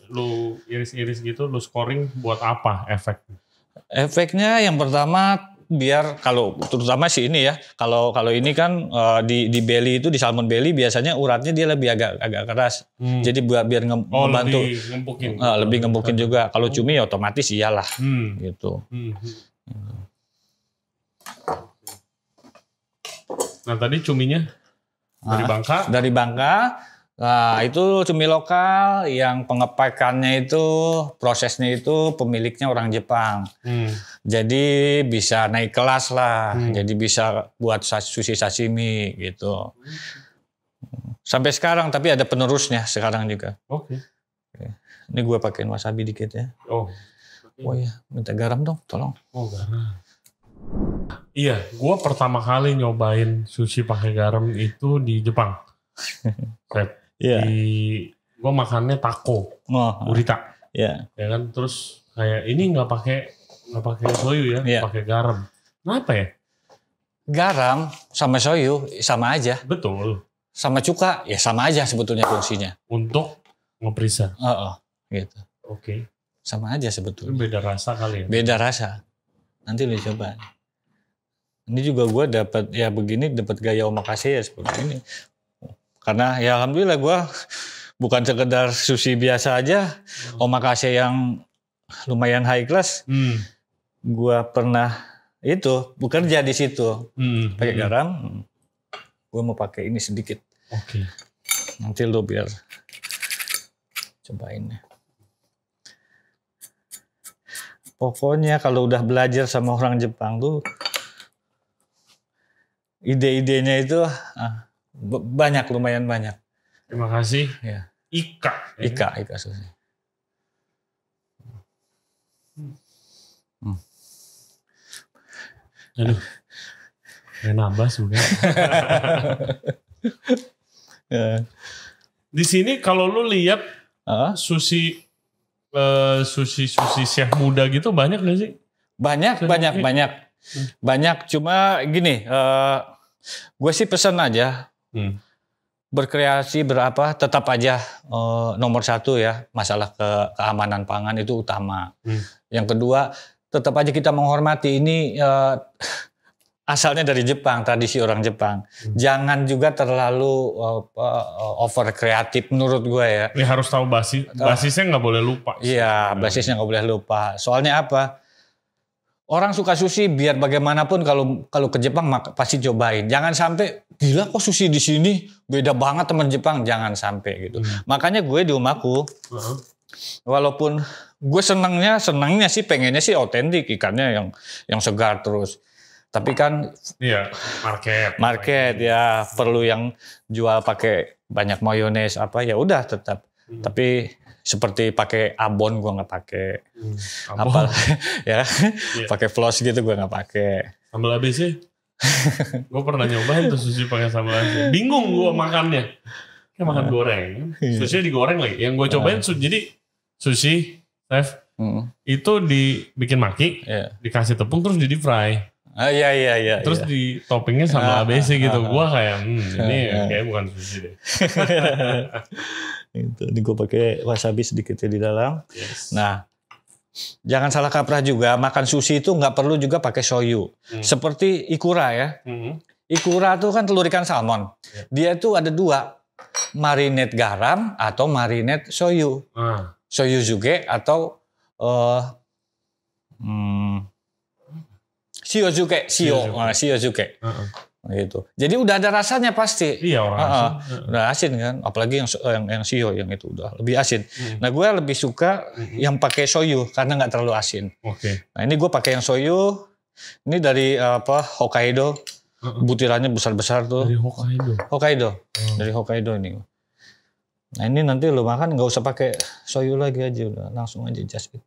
Lu iris-iris gitu, lu scoring buat apa efeknya? Efeknya yang pertama biar kalau terutama sih ini ya kalau kalau ini kan uh, di di belly itu di salmon belly biasanya uratnya dia lebih agak agak keras hmm. jadi buat biar nge oh, membantu lebih ngempukin, uh, lebih ngempukin juga kalau cumi ya otomatis iyalah hmm. gitu hmm. hmm. Gitu. nah tadi cuminya dari ah, Bangka dari Bangka Nah, itu cumi lokal yang pengepakannya itu prosesnya itu pemiliknya orang Jepang. Hmm. Jadi bisa naik kelas lah. Hmm. Jadi bisa buat sushi sashimi gitu. Sampai sekarang tapi ada penerusnya sekarang juga. Oke. Okay. Ini gue pakein wasabi dikit ya. Oh. Oh iya, minta garam dong, tolong. Oh, garam. Iya, gue pertama kali nyobain sushi pakai garam itu di Jepang. Saya <laughs> yeah. di gue makannya taco oh, burita iya. yeah. ya kan terus kayak ini nggak pakai nggak pakai soyu ya yeah. pakai garam kenapa ya garam sama soyu sama aja betul sama cuka ya sama aja sebetulnya fungsinya untuk ngeprisa. oh, oh, gitu oke okay. sama aja sebetulnya beda rasa kali ya beda rasa nanti lu coba ini juga gue dapat ya begini dapat gaya makasih ya seperti ini karena ya alhamdulillah gue bukan sekedar sushi biasa aja, hmm. omakase yang lumayan high class. Hmm. Gue pernah itu bekerja di situ, hmm. pakai hmm. garam. Gue mau pakai ini sedikit. Oke. Okay. Nanti lo biar cobain. Pokoknya kalau udah belajar sama orang Jepang tuh ide-idenya itu ah, banyak lumayan banyak. Terima kasih. Ya. Ika. Ya. Ika, kan? Susi. Hmm. hmm. Aduh. nambah sudah. <laughs> Ya. Di sini kalau lu lihat uh? Susi uh, Susi Susi Syekh muda gitu banyak gak sih? Banyak, Susi. banyak, banyak. Banyak cuma gini, uh, eh, gue sih pesan aja Hmm. Berkreasi berapa tetap aja uh, nomor satu ya masalah ke keamanan pangan itu utama. Hmm. Yang kedua tetap aja kita menghormati ini uh, <laughs> asalnya dari Jepang tradisi orang Jepang. Hmm. Jangan juga terlalu uh, over kreatif menurut gue ya. Ini ya, harus tahu basis basisnya nggak boleh lupa. Iya basisnya nggak boleh lupa. Soalnya apa? Orang suka sushi biar bagaimanapun kalau kalau ke Jepang pasti cobain. Jangan sampai gila kok sushi di sini beda banget teman Jepang. Jangan sampai gitu. Hmm. Makanya gue di rumahku, uh-huh. walaupun gue senangnya senangnya sih pengennya sih otentik ikannya yang yang segar terus. Tapi kan iya market market ya perlu yang jual pakai banyak mayones apa ya udah tetap. Hmm. Tapi seperti pakai abon gue nggak pakai hmm, apa <laughs> ya yeah. pakai floss gitu gue nggak pakai sambal ABC <laughs> gue pernah nyobain tuh sushi pakai sambal ABC bingung gue makannya kayak makan ah. goreng iya. sushi digoreng lagi yang gue cobain ah. su jadi sushi chef hmm. itu dibikin maki yeah. dikasih tepung terus jadi fry Ah iya iya iya. Terus iya. di toppingnya sama ah, ABC ah, gitu. Ah, gua kayak hmm, ah, ini ah, kayak ah. bukan sushi deh. <laughs> itu ini gua pakai wasabi sedikit ya di dalam. Yes. Nah, Jangan salah kaprah juga, makan sushi itu nggak perlu juga pakai soyu. Hmm. Seperti ikura ya. Hmm. Ikura tuh kan telur ikan salmon. Yeah. Dia itu ada dua, Marinade garam atau marinade soyu, ah. eh, Hmm. Shoyu juga atau uh, hmm, shiozuke, shio, shiozuke, Uh ah, -uh. Gitu. Jadi udah ada rasanya pasti. Iya orang uh -uh. asin. Uh Udah asin kan, apalagi yang yang yang shio yang itu udah lebih asin. Hmm. Nah gue lebih suka hmm. yang pakai soyu karena nggak terlalu asin. Oke. Okay. Nah ini gue pakai yang soyu. Ini dari apa Hokkaido. Butirannya besar-besar tuh. Dari Hokkaido. Hokkaido. Hmm. Dari Hokkaido ini. Nah ini nanti lo makan nggak usah pakai soyu lagi aja udah langsung aja just it.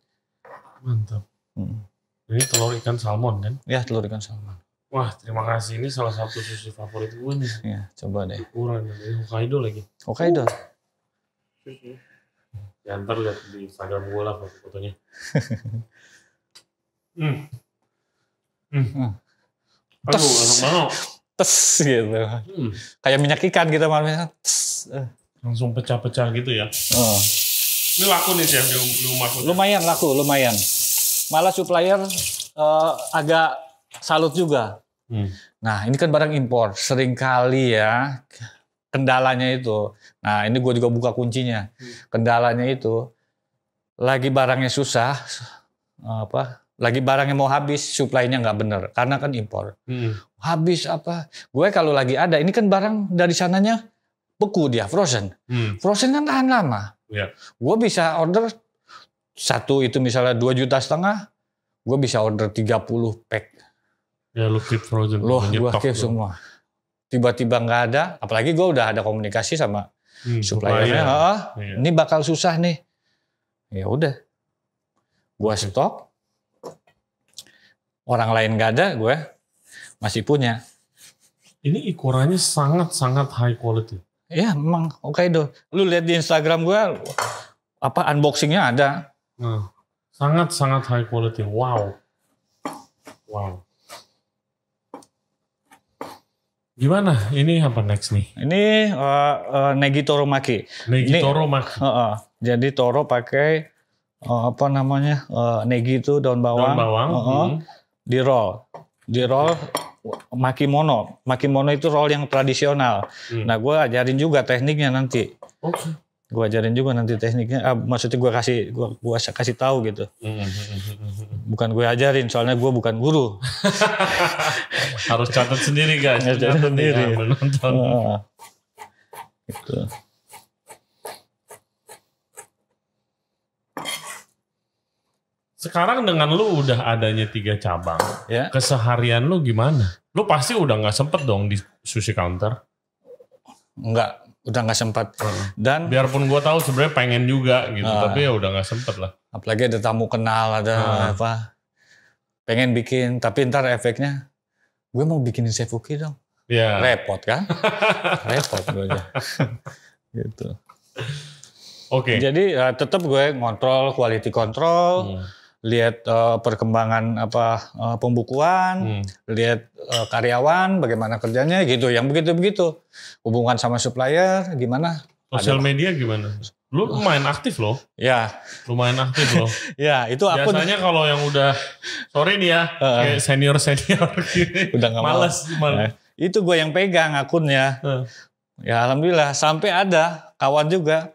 Mantap. Hmm. Ini telur ikan salmon kan? Ya, telur ikan salmon. Wah, terima kasih. Ini salah satu susu favorit gue nih. Iya, coba deh. Ukuran dari Hokkaido lagi. Hokkaido. Uh. Ya ntar lihat di Instagram gue lah foto-fotonya. <laughs> hmm. Hmm. hmm. Aduh, Tes gitu. Hmm. Kayak minyak ikan gitu malamnya. Langsung pecah-pecah gitu ya. Oh. Ini laku nih Chef di rumah. Lumayan laku, lumayan malah supplier uh, agak salut juga. Hmm. Nah, ini kan barang impor, Sering kali ya kendalanya itu. Nah, ini gue juga buka kuncinya. Hmm. Kendalanya itu lagi barangnya susah, apa? Lagi barangnya mau habis, suplainya nggak bener karena kan impor. Hmm. Habis apa? Gue kalau lagi ada, ini kan barang dari sananya beku dia, frozen. Hmm. Frozen kan tahan lama. Yeah. Gue bisa order satu itu misalnya dua juta setengah, gue bisa order 30 pack. Ya lu keep frozen. Lu gue keep semua. Tiba-tiba nggak ada, apalagi gue udah ada komunikasi sama hmm, suppliernya. Supplier. Oh, yeah. Ini bakal susah nih. Ya udah, gue stok. Orang lain nggak ada, gue masih punya. Ini ikurannya sangat-sangat high quality. Ya, memang oke okay, do. Lu lihat di Instagram gue apa unboxingnya ada Nah, sangat sangat high quality. Wow, wow. Gimana? Ini apa next nih? Ini uh, uh, negi toro maki. Negi toro maki. Uh, uh, jadi toro pakai uh, apa namanya uh, negi itu daun bawang. Daun bawang. Uh, uh, hmm. Di roll, di roll Maki mono itu roll yang tradisional. Hmm. Nah, gue ajarin juga tekniknya nanti. Oke. Okay gue ajarin juga nanti tekniknya ah, maksudnya gue kasih gue gua kasih tahu gitu mm-hmm. bukan gue ajarin soalnya gue bukan guru <laughs> harus catat sendiri guys harus catat sendiri ya, menonton. Gitu. sekarang dengan lu udah adanya tiga cabang ya. keseharian lu gimana lu pasti udah nggak sempet dong di sushi counter Enggak, udah nggak sempat. Hmm. Dan biarpun gue tahu sebenarnya pengen juga gitu, uh, tapi ya udah nggak sempat lah. Apalagi ada tamu kenal, ada hmm. apa, pengen bikin, tapi ntar efeknya gue mau bikinin sevuki dong. Yeah. Repot kan? <laughs> Repot gue aja. gitu. Oke. Okay. Jadi uh, eh, tetap gue ngontrol quality control. Hmm lihat uh, perkembangan apa uh, pembukuan, hmm. lihat uh, karyawan bagaimana kerjanya gitu, yang begitu-begitu. Hubungan sama supplier gimana? Sosial media gimana? Lu lumayan aktif loh. Ya. Lumayan aktif loh. <laughs> ya, itu aku biasanya kalau yang udah sore nih ya, uh, kayak senior-senior <laughs> Udah gak males, males. Nah, itu gue yang pegang akunnya. Uh. Ya alhamdulillah sampai ada kawan juga.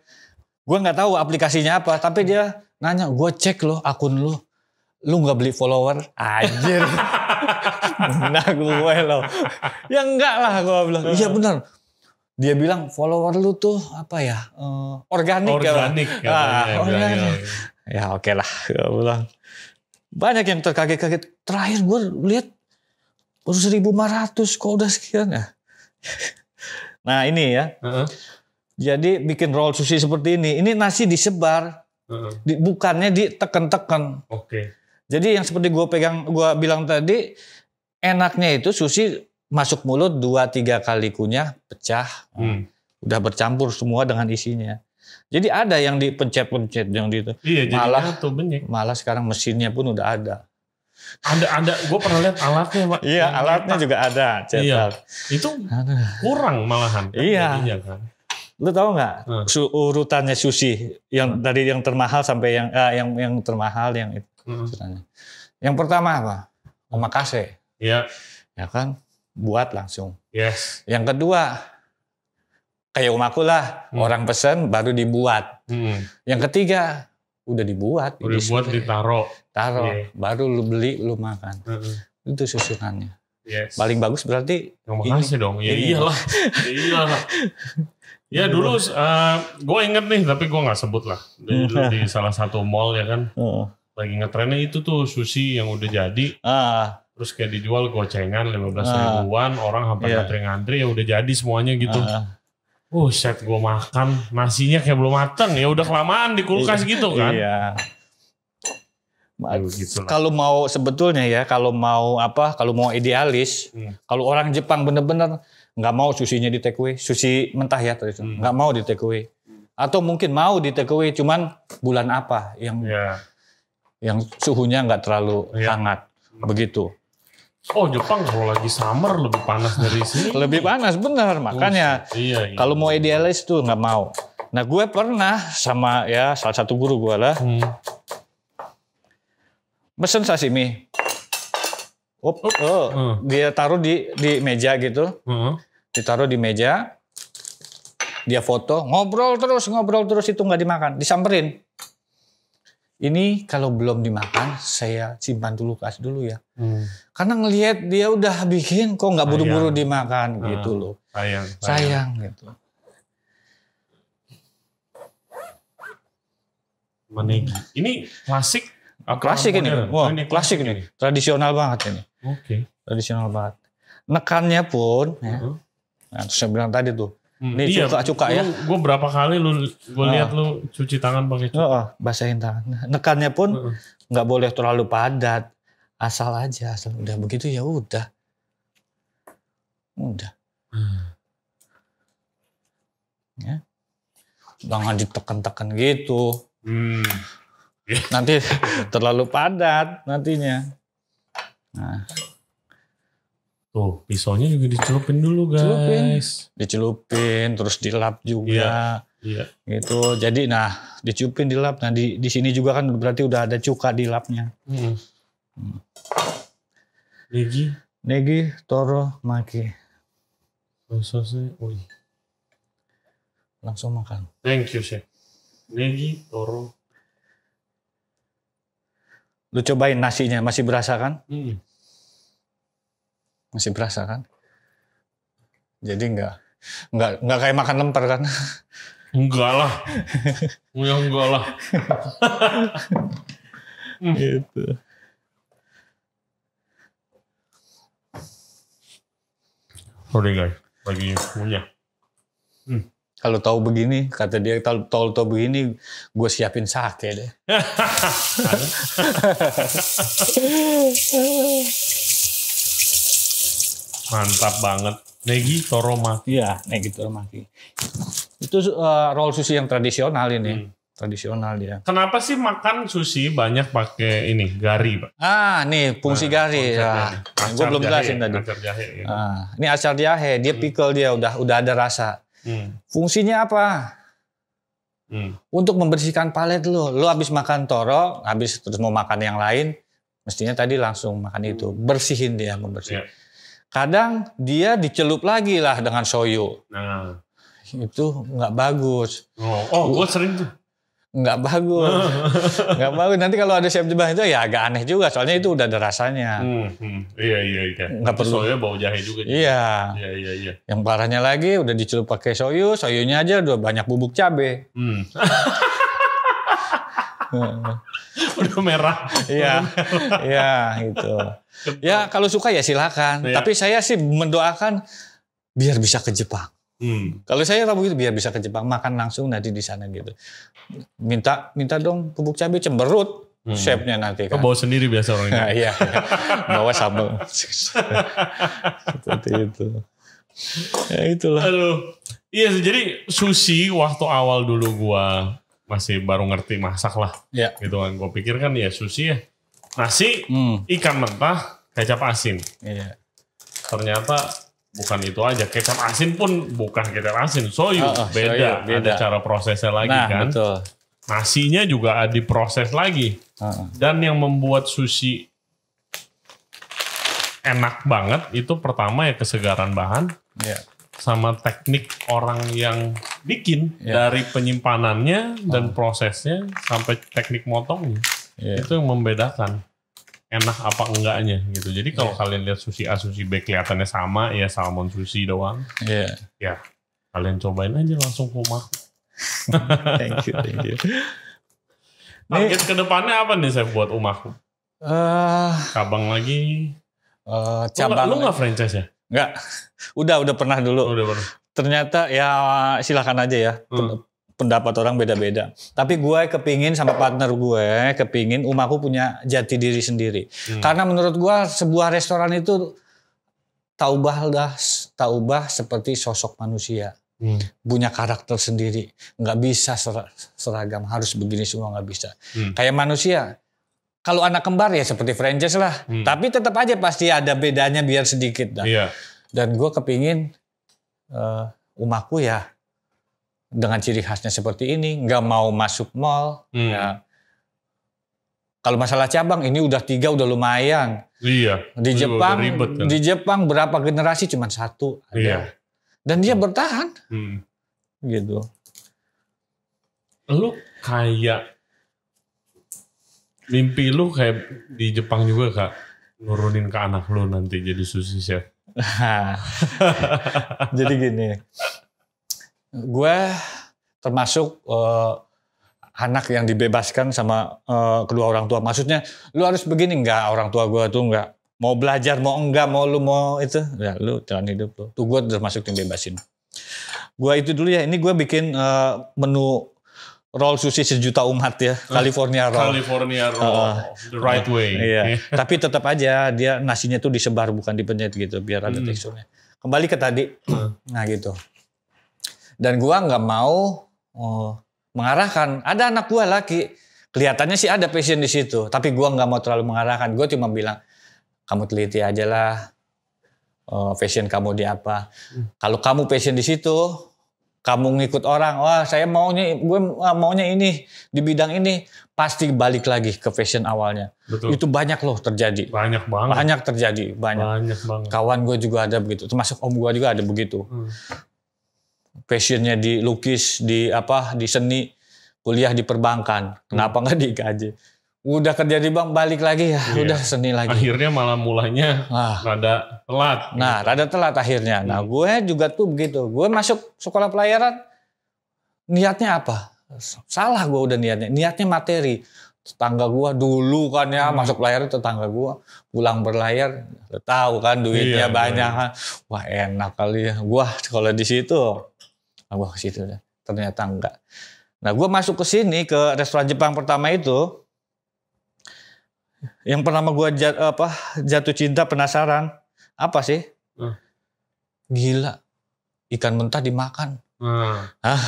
Gue nggak tahu aplikasinya apa, tapi dia nanya gue cek loh akun lo, lu nggak beli follower anjir <laughs> nah gue lo ya enggak lah gue bilang iya benar dia bilang follower lu tuh apa ya uh, eh, organik organik ya, ya, organik. ya, ah, ya. Oh, iya, iya. Iya. ya oke okay lah gue bilang banyak yang terkaget-kaget terakhir gue lihat baru 1500 kok udah sekian ya <laughs> nah ini ya uh -huh. jadi bikin roll sushi seperti ini ini nasi disebar Uh-huh. Di, bukannya diteken-teken. Oke. Okay. Jadi yang seperti gue pegang, gue bilang tadi, enaknya itu sushi masuk mulut dua tiga kali kunyah pecah, hmm. udah bercampur semua dengan isinya. Jadi ada yang dipencet-pencet yang di itu. Iya, malah tuh benyek. Malah sekarang mesinnya pun udah ada. Ada ada gue pernah lihat alatnya, Pak. Iya, alatnya juga ada cetak. Iya. Itu kurang malahan. Kan, iya. Jadinya, kan? Lu tau nggak hmm. su urutannya sushi yang hmm. dari yang termahal sampai yang eh, yang yang termahal yang itu. Hmm. Yang pertama apa? Omakase. Iya. Ya kan? Buat langsung. Yes. Yang kedua kayak umaku lah, hmm. orang pesen baru dibuat. Hmm. Yang ketiga udah dibuat, udah dibuat ditaruh. taro yeah. baru lu beli lu makan. Hmm. Itu susunannya. Yes. Paling bagus berarti Terima kasih dong. Ya iyalah. <laughs> ya iyalah. Ya iya, dulu uh, eh, gue inget nih tapi gue nggak sebut lah <laughs> Dulu di salah satu mall ya kan Oh. lagi ngetrennya itu tuh sushi yang udah jadi ah. terus kayak dijual gocengan lima belas ah. ribuan orang hampir yeah. ngantri-ngantri ya udah jadi semuanya gitu. Uh. Uh, set gue makan nasinya kayak belum mateng ya udah kelamaan di kulkas iya. gitu kan. Iya. Gitu kalau mau sebetulnya ya kalau mau apa kalau mau idealis hmm. kalau orang Jepang bener-bener nggak mau susinya di take away, sushi mentah ya terus hmm. nggak mau di take away. Atau mungkin mau di take away, cuman bulan apa yang yeah. yang suhunya nggak terlalu yeah. hangat, hmm. begitu. Oh Jepang kalau lagi summer lebih panas dari <laughs> sini. lebih panas bener makanya Ush, iya, iya. kalau mau idealis tuh nggak mau. Nah gue pernah sama ya salah satu guru gue lah hmm. mesen sashimi. Up, op, Uh. Dia taruh di di meja gitu. Uh. Ditaruh di meja. Dia foto, ngobrol terus, ngobrol terus itu nggak dimakan, disamperin. Ini kalau belum dimakan, saya simpan dulu kas dulu ya. Hmm. Karena ngelihat dia udah bikin, kok nggak buru-buru dimakan uh. gitu loh. Sayang, sayang, sayang gitu. Manegi. Oh, ini klasik Klasik ini. Wah, wow, ini klasik ini. Tradisional banget ini. Oke. Okay. Tradisional banget. Nekannya pun, uh-huh. ya, nah, terus saya bilang tadi tuh, hmm, ini iya, cuka-cuka ya. Gue berapa kali lu, gue lihat ah. lu cuci tangan pakai cuka. Uh, basahin tangan. Nah, nekannya pun nggak uh-uh. boleh terlalu padat, asal aja, asal udah begitu ya udah, udah. Hmm. Ya. Jangan ditekan-tekan gitu. Hmm. Nanti <laughs> terlalu padat nantinya. Nah. Tuh, pisaunya juga dicelupin dulu guys. Celupin. Dicelupin, terus dilap juga. Iya. Yeah. Itu jadi nah dicupin dilap. Nah di di sini juga kan berarti udah ada cuka di lapnya. Hmm. hmm. Negi. Negi toro maki. Langsung makan. Thank you, Chef. Negi toro Lu cobain nasinya, masih berasa kan? Hmm. Masih berasa kan? Jadi nggak nggak nggak kayak makan lemper kan? Enggak lah. <laughs> ya enggak lah. Hmm. gitu. Sorry guys, lagi punya kalau tahu begini kata dia kalau tahu tahu begini gue siapin sake deh mantap banget negi toromaki iya negi toromaki itu uh, roll sushi yang tradisional ini hmm tradisional dia. Kenapa sih makan sushi banyak pakai ini gari, pak? Ah, nih fungsi nah, gari. ya. Ah, gue belum jelasin tadi. Acar jahe. Ya. Ah, ini acar jahe, dia hmm. pickle dia udah udah ada rasa. Hmm. Fungsinya apa? Hmm. Untuk membersihkan palet lo. Lo habis makan toro, habis terus mau makan yang lain, mestinya tadi langsung makan itu. Hmm. Bersihin dia, membersihkan. Yeah. Kadang dia dicelup lagi lah dengan soyu. Nah. Itu nggak bagus. Oh, oh gue sering tuh nggak bagus <laughs> nggak bagus nanti kalau ada siap jebah itu ya agak aneh juga soalnya itu udah ada rasanya hmm, hmm. iya iya iya nggak perlu soalnya bau jahe juga iya. iya iya iya yang parahnya lagi udah dicelup pakai soyu soyunya aja udah banyak bubuk cabe hmm. <laughs> udah merah iya iya gitu ya kalau suka ya silakan ya. tapi saya sih mendoakan biar bisa ke Jepang Hmm. Kalau saya rabu itu biar bisa ke Jepang makan langsung nanti di sana gitu. Minta minta dong bubuk cabai cemberut hmm. shape-nya nanti kan. bawa sendiri biasa orangnya. <laughs> Nah, iya. bawa sambal. <laughs> Seperti itu. Ya itulah. Aduh. Iya, jadi sushi waktu awal dulu gua masih baru ngerti masak lah. Ya. Gitu kan gua pikir kan ya sushi ya nasi, hmm. ikan mentah, kecap asin. Iya. Ternyata bukan itu aja kecap asin pun bukan kecap asin soyu oh, ah, oh, ah, beda. Soyu, beda ada cara prosesnya lagi nah, kan betul. nasinya juga ah, diproses lagi uh, uh. dan yang membuat sushi enak banget itu pertama ya kesegaran bahan yeah. sama teknik orang yang bikin yeah. dari penyimpanannya uh. dan prosesnya sampai teknik motongnya yeah. itu yang membedakan enak apa enggaknya gitu. Jadi kalau yeah. kalian lihat sushi A sushi B kelihatannya sama ya salmon sushi doang. Iya. Yeah. Ya kalian cobain aja langsung ke rumah. <laughs> thank you, thank you. Nah, target nah, kedepannya apa nih saya buat umahku Uh, eh, cabang lagi. Uh, cabang. Lu nggak franchise ya? Nggak. Udah, udah pernah dulu. Udah pernah. Ternyata ya silakan aja ya. Hmm pendapat orang beda-beda. Tapi gue kepingin sama partner gue, kepingin umaku punya jati diri sendiri. Hmm. Karena menurut gue sebuah restoran itu lah taubah seperti sosok manusia. Hmm. punya karakter sendiri nggak bisa ser seragam harus begini semua nggak bisa hmm. kayak manusia kalau anak kembar ya seperti franchise lah hmm. tapi tetap aja pasti ada bedanya biar sedikit dah. Yeah. dan gue kepingin uh, umaku ya dengan ciri khasnya seperti ini, nggak mau masuk mall. Hmm. Ya. Kalau masalah cabang ini udah tiga udah lumayan. Iya. Di Jepang ribet, kan? di Jepang berapa generasi cuma satu ada. Iya. Dan dia hmm. bertahan. Hmm. Gitu. Lu kayak mimpi lu kayak di Jepang juga kak nurunin ke anak lu nanti jadi sushi chef. <laughs> jadi gini gue termasuk uh, anak yang dibebaskan sama uh, kedua orang tua. Maksudnya lu harus begini nggak orang tua gue tuh nggak mau belajar mau enggak mau lu mau itu ya lu jalan hidup lu. Tuh gue termasuk yang bebasin. Gue itu dulu ya ini gue bikin uh, menu roll sushi sejuta umat ya California roll. California roll uh, the right way. Iya. <laughs> Tapi tetap aja dia nasinya tuh disebar bukan dipenyet gitu biar ada hmm. teksturnya. Kembali ke tadi. nah gitu dan gua nggak mau oh, mengarahkan. Ada anak gua laki, kelihatannya sih ada passion di situ, tapi gua nggak mau terlalu mengarahkan. Gue cuma bilang kamu teliti aja lah oh, passion kamu di apa. Hmm. Kalau kamu passion di situ, kamu ngikut orang, wah saya maunya gue maunya ini di bidang ini pasti balik lagi ke fashion awalnya. Betul. Itu banyak loh terjadi. Banyak banget. Banyak terjadi, banyak. Banyak banget. Kawan gue juga ada begitu, termasuk om gue juga ada begitu. Hmm passionnya di lukis, di apa, di seni, kuliah di perbankan. Kenapa nggak di IKJ? Udah kerja di bank balik lagi ya, iya. udah seni lagi. Akhirnya malah mulanya ah. nah, rada telat. Nah, gitu. rada telat akhirnya. Hmm. Nah, gue juga tuh begitu. Gue masuk sekolah pelayaran niatnya apa? Salah gue udah niatnya. Niatnya materi. Tetangga gue dulu kan ya hmm. masuk pelayaran tetangga gue pulang berlayar tahu kan duitnya iya, banyak. Iya. Wah, enak kali ya. gue sekolah di situ gue ke situ deh. Ternyata enggak. Nah, gue masuk ke sini ke restoran Jepang pertama itu, yang pertama gue jat, apa jatuh cinta penasaran apa sih? Hmm. Gila, ikan mentah dimakan. Hmm. Hah,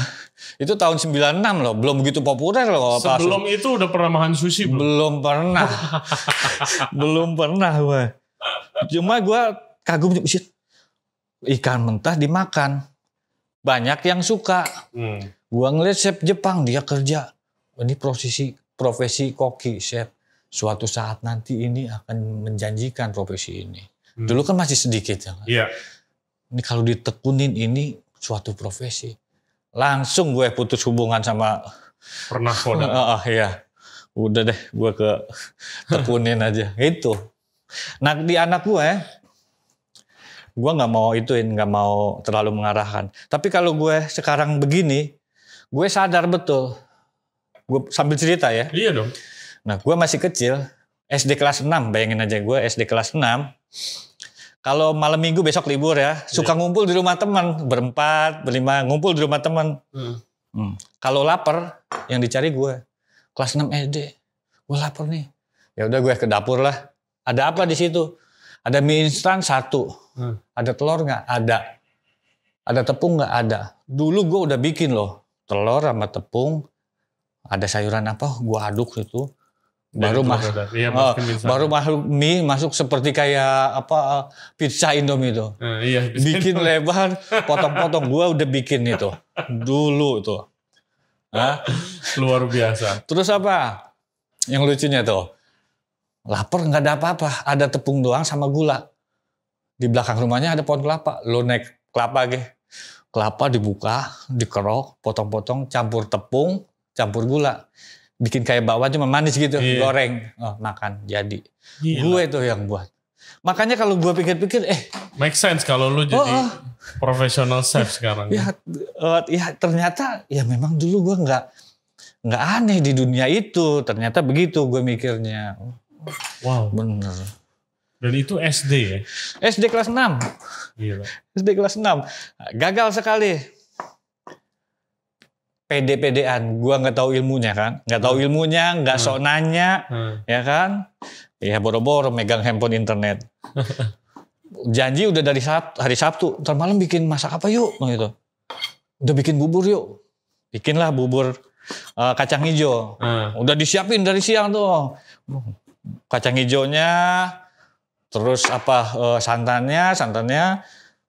itu tahun 96 loh, belum begitu populer loh. Sebelum itu udah pernah makan sushi belum? Belum pernah. <laughs> belum pernah gue. Cuma gue kagum, ikan mentah dimakan banyak yang suka. Hmm. Gua ngeliat chef Jepang dia kerja. Ini profesi profesi koki chef. Suatu saat nanti ini akan menjanjikan profesi ini. Hmm. Dulu kan masih sedikit ya. Kan? Yeah. Ini kalau ditekunin ini suatu profesi. Langsung gue putus hubungan sama pernah kode. Heeh, uh, iya. Udah deh gue ke tekunin aja. Itu. Nah, di anak gue ya, gue nggak mau ituin nggak mau terlalu mengarahkan tapi kalau gue sekarang begini gue sadar betul gue sambil cerita ya iya dong nah gue masih kecil SD kelas 6 bayangin aja gue SD kelas 6 kalau malam minggu besok libur ya yeah. suka ngumpul di rumah teman berempat berlima ngumpul di rumah teman hmm. hmm. kalau lapar yang dicari gue kelas 6 SD gue lapar nih ya udah gue ke dapur lah ada apa di situ ada mie instan satu. Hmm. Ada telur nggak? Ada. Ada tepung nggak? Ada. Dulu gue udah bikin loh. Telur sama tepung. Ada sayuran apa? Gue aduk itu. Baru, mas ya, uh, baru masuk mie masuk seperti kayak apa pizza Indomie itu. Hmm, iya, bikin Indomie. lebar, potong-potong. gue udah bikin itu. Dulu itu. Hah? Luar biasa. Terus apa? Yang lucunya tuh Lapar nggak ada apa-apa, ada tepung doang sama gula. Di belakang rumahnya ada pohon kelapa, lo naik kelapa ge. Kelapa dibuka, dikerok, potong-potong, campur tepung, campur gula. Bikin kayak bawah cuma manis gitu, yeah. goreng, oh, makan jadi. Gila. Gue itu yang buat. Makanya kalau gue pikir-pikir, eh, make sense kalau lu jadi oh, oh. profesional chef iya, sekarang. Ya, ya ternyata ya memang dulu gue nggak nggak aneh di dunia itu. Ternyata begitu gue mikirnya. Oh, Wow. benar Dan itu SD ya? SD kelas 6. Gila. SD kelas 6. Gagal sekali. pd pd an, Gue gak tahu ilmunya kan, Gak tahu hmm. ilmunya, gak hmm. sok nanya, hmm. ya kan? Ya boro-boro megang handphone internet. <laughs> Janji udah dari Sabtu, hari Sabtu, ntar malam bikin masak apa yuk, nah, gitu. Udah bikin bubur yuk, bikinlah bubur uh, kacang hijau. Hmm. Udah disiapin dari siang tuh kacang hijaunya, terus apa uh, santannya, santannya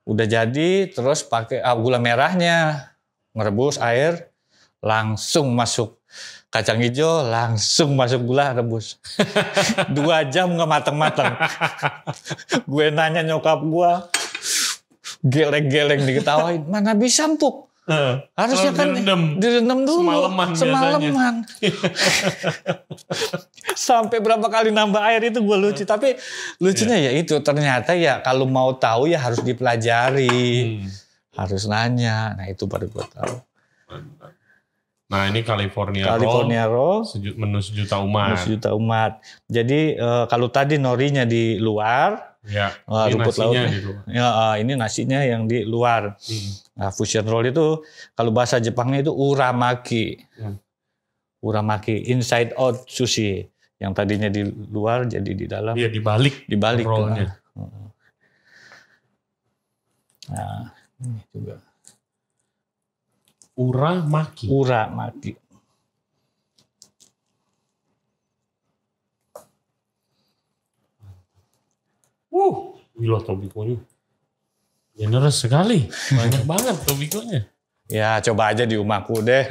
udah jadi, terus pakai uh, gula merahnya, merebus air, langsung masuk kacang hijau langsung masuk gula rebus <laughs> dua jam nggak matang-matang <laughs> gue nanya nyokap gue geleng-geleng diketawain mana bisa empuk Uh, Harusnya kan direndam, direndam dulu semalaman, semalaman. <laughs> sampai berapa kali nambah air itu gue lucu tapi lucunya yeah. ya itu ternyata ya kalau mau tahu ya harus dipelajari hmm. harus nanya nah itu baru gue tahu nah ini California, California roll, roll menu sejuta umat menu sejuta umat jadi uh, kalau tadi norinya di luar ya, uh, rumput laut gitu. ya ah, ini nasinya yang di luar hmm. nah fusion roll itu kalau bahasa Jepangnya itu uramaki hmm. uramaki inside out sushi yang tadinya di luar jadi di dalam ya dibalik dibalik rollnya nah. nah ini juga uramaki uramaki Wuh, gila tobikonya. Generous sekali. Banyak <laughs> banget tobikonya. Ya coba aja di rumahku deh.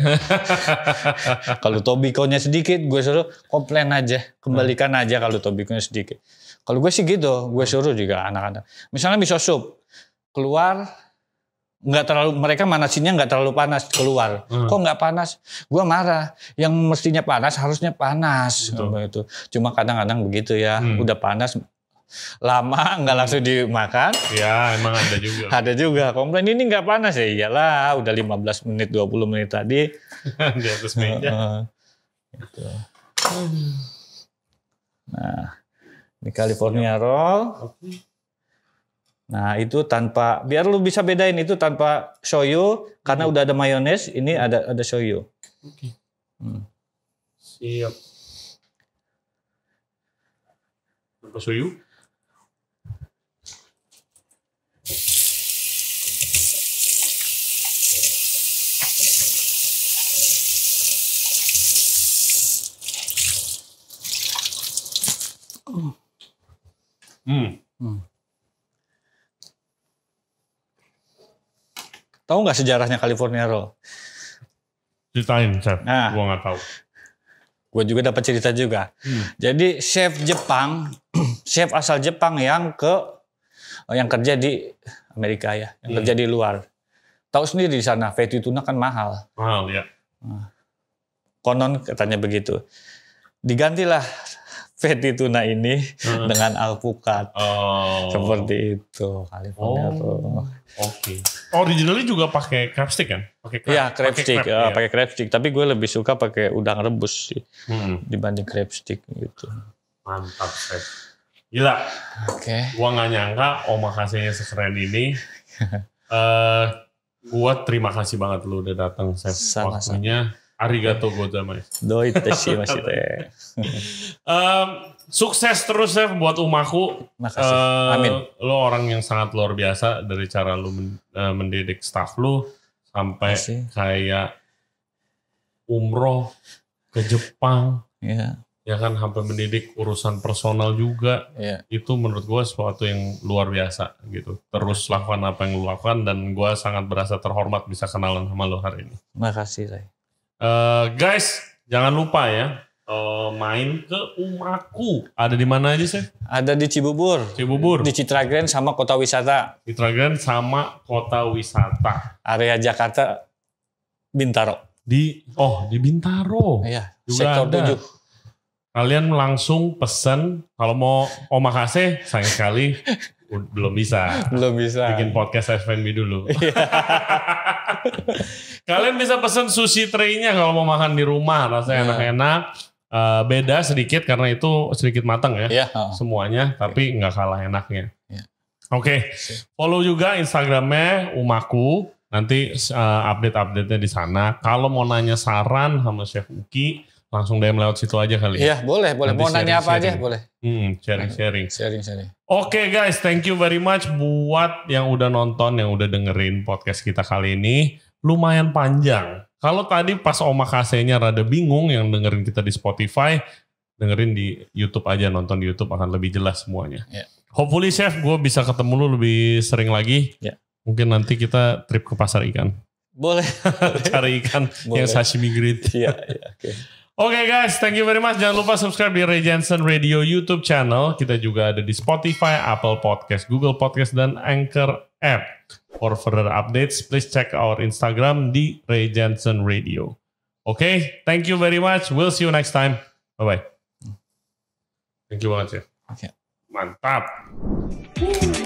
<laughs> kalau tobikonya sedikit, gue suruh komplain aja, kembalikan hmm. aja kalau tobikonya sedikit. Kalau gue sih gitu, gue suruh juga anak-anak. Misalnya miso sup keluar nggak terlalu mereka manasinnya nggak terlalu panas keluar. Hmm. Kok nggak panas? Gue marah. Yang mestinya panas harusnya panas. Betul. Gitu. Cuma kadang-kadang begitu ya, hmm. udah panas lama nggak langsung dimakan. Ya emang ada juga. ada juga komplain ini nggak panas ya iyalah udah 15 menit 20 menit tadi <laughs> di atas meja. gitu. Nah ini California roll. Nah itu tanpa biar lu bisa bedain itu tanpa shoyu karena udah ada mayones ini ada ada shoyu. Oke. Okay. Hmm. Siap. Tanpa shoyu? Hmm. hmm. Tahu nggak sejarahnya California Roll? Ceritain, Chef. Nah, gue nggak tahu. Gue juga dapat cerita juga. Hmm. Jadi chef Jepang, <clears throat> chef asal Jepang yang ke yang kerja di Amerika ya, yang hmm. kerja di luar. Tahu sendiri di sana, fatty tuna kan mahal. Mahal ya. Nah, konon katanya begitu. Digantilah Patty tuna ini hmm. dengan alpukat. Oh. Seperti itu California oh. tuh. Oke. Okay. Originalnya juga pakai crab stick kan? Pakai crab. Iya, crab pake crab, uh, ya. pakai crab stick, tapi gue lebih suka pakai udang rebus sih hmm. dibanding crab stick gitu. Mantap, Seth. Gila. Oke. Okay. Gua nggak nyangka omakasenya sekeren ini. <laughs> Eh uh, gua terima kasih banget lu udah datang, Seth. Waktunya. Sama. <laughs> itu sukses terus ya buat umaku. Makasih. Uh, Lo orang yang sangat luar biasa dari cara lo eh, mendidik staff lo sampai Masih. kayak umroh ke Jepang. Iya. Yeah. Ya kan hampir mendidik urusan personal juga. Yeah. Itu menurut gue sesuatu yang luar biasa gitu. Terus lakukan apa yang lo lakukan dan gue sangat berasa terhormat bisa kenalan sama lo hari ini. Makasih, Ray. Uh, guys, jangan lupa ya uh, main ke Umaku. Ada di mana aja sih? Ada di Cibubur. Cibubur. Di Citra Grand sama Kota Wisata. Citra Grand sama Kota Wisata. Area Jakarta Bintaro. Di oh di Bintaro. Iya. Juga sektor ada. 7 kalian langsung pesan kalau mau omakase sayang sekali <laughs> belum bisa. Belum bisa. Bikin podcast FNB dulu. <laughs> Iya. <laughs> Kalian bisa pesen sushi tray kalau mau makan di rumah, rasanya iya. enak-enak. Uh, beda sedikit karena itu sedikit matang ya, yeah. semuanya, tapi nggak kalah enaknya. Yeah. Oke, okay. follow juga Instagramnya Umaku. Nanti uh, update-update-nya di sana. Kalau mau nanya saran sama Chef Uki, langsung DM lewat situ aja kali ya. Iya, boleh, boleh. Nanti mau nanya apa sharing. aja, boleh. Hmm, sharing-sharing. Sharing-sharing. Oke okay guys, thank you very much buat yang udah nonton, yang udah dengerin podcast kita kali ini. Lumayan panjang. Kalau tadi pas Oma Kasenya rada bingung yang dengerin kita di Spotify, dengerin di YouTube aja, nonton di YouTube akan lebih jelas semuanya. Yeah. Hopefully Chef, gue bisa ketemu lu lebih sering lagi. Yeah. Mungkin nanti kita trip ke pasar ikan. Boleh. <laughs> Cari ikan Boleh. yang sashimi grid. Iya, iya. Okay. Oke okay guys, thank you very much. Jangan lupa subscribe di Ray Jensen Radio YouTube channel. Kita juga ada di Spotify, Apple Podcast, Google Podcast, dan Anchor app. For further updates, please check our Instagram di Ray Jensen Radio. Oke, okay, thank you very much. We'll see you next time. Bye-bye. Thank you banget ya. Okay. Mantap. Woo.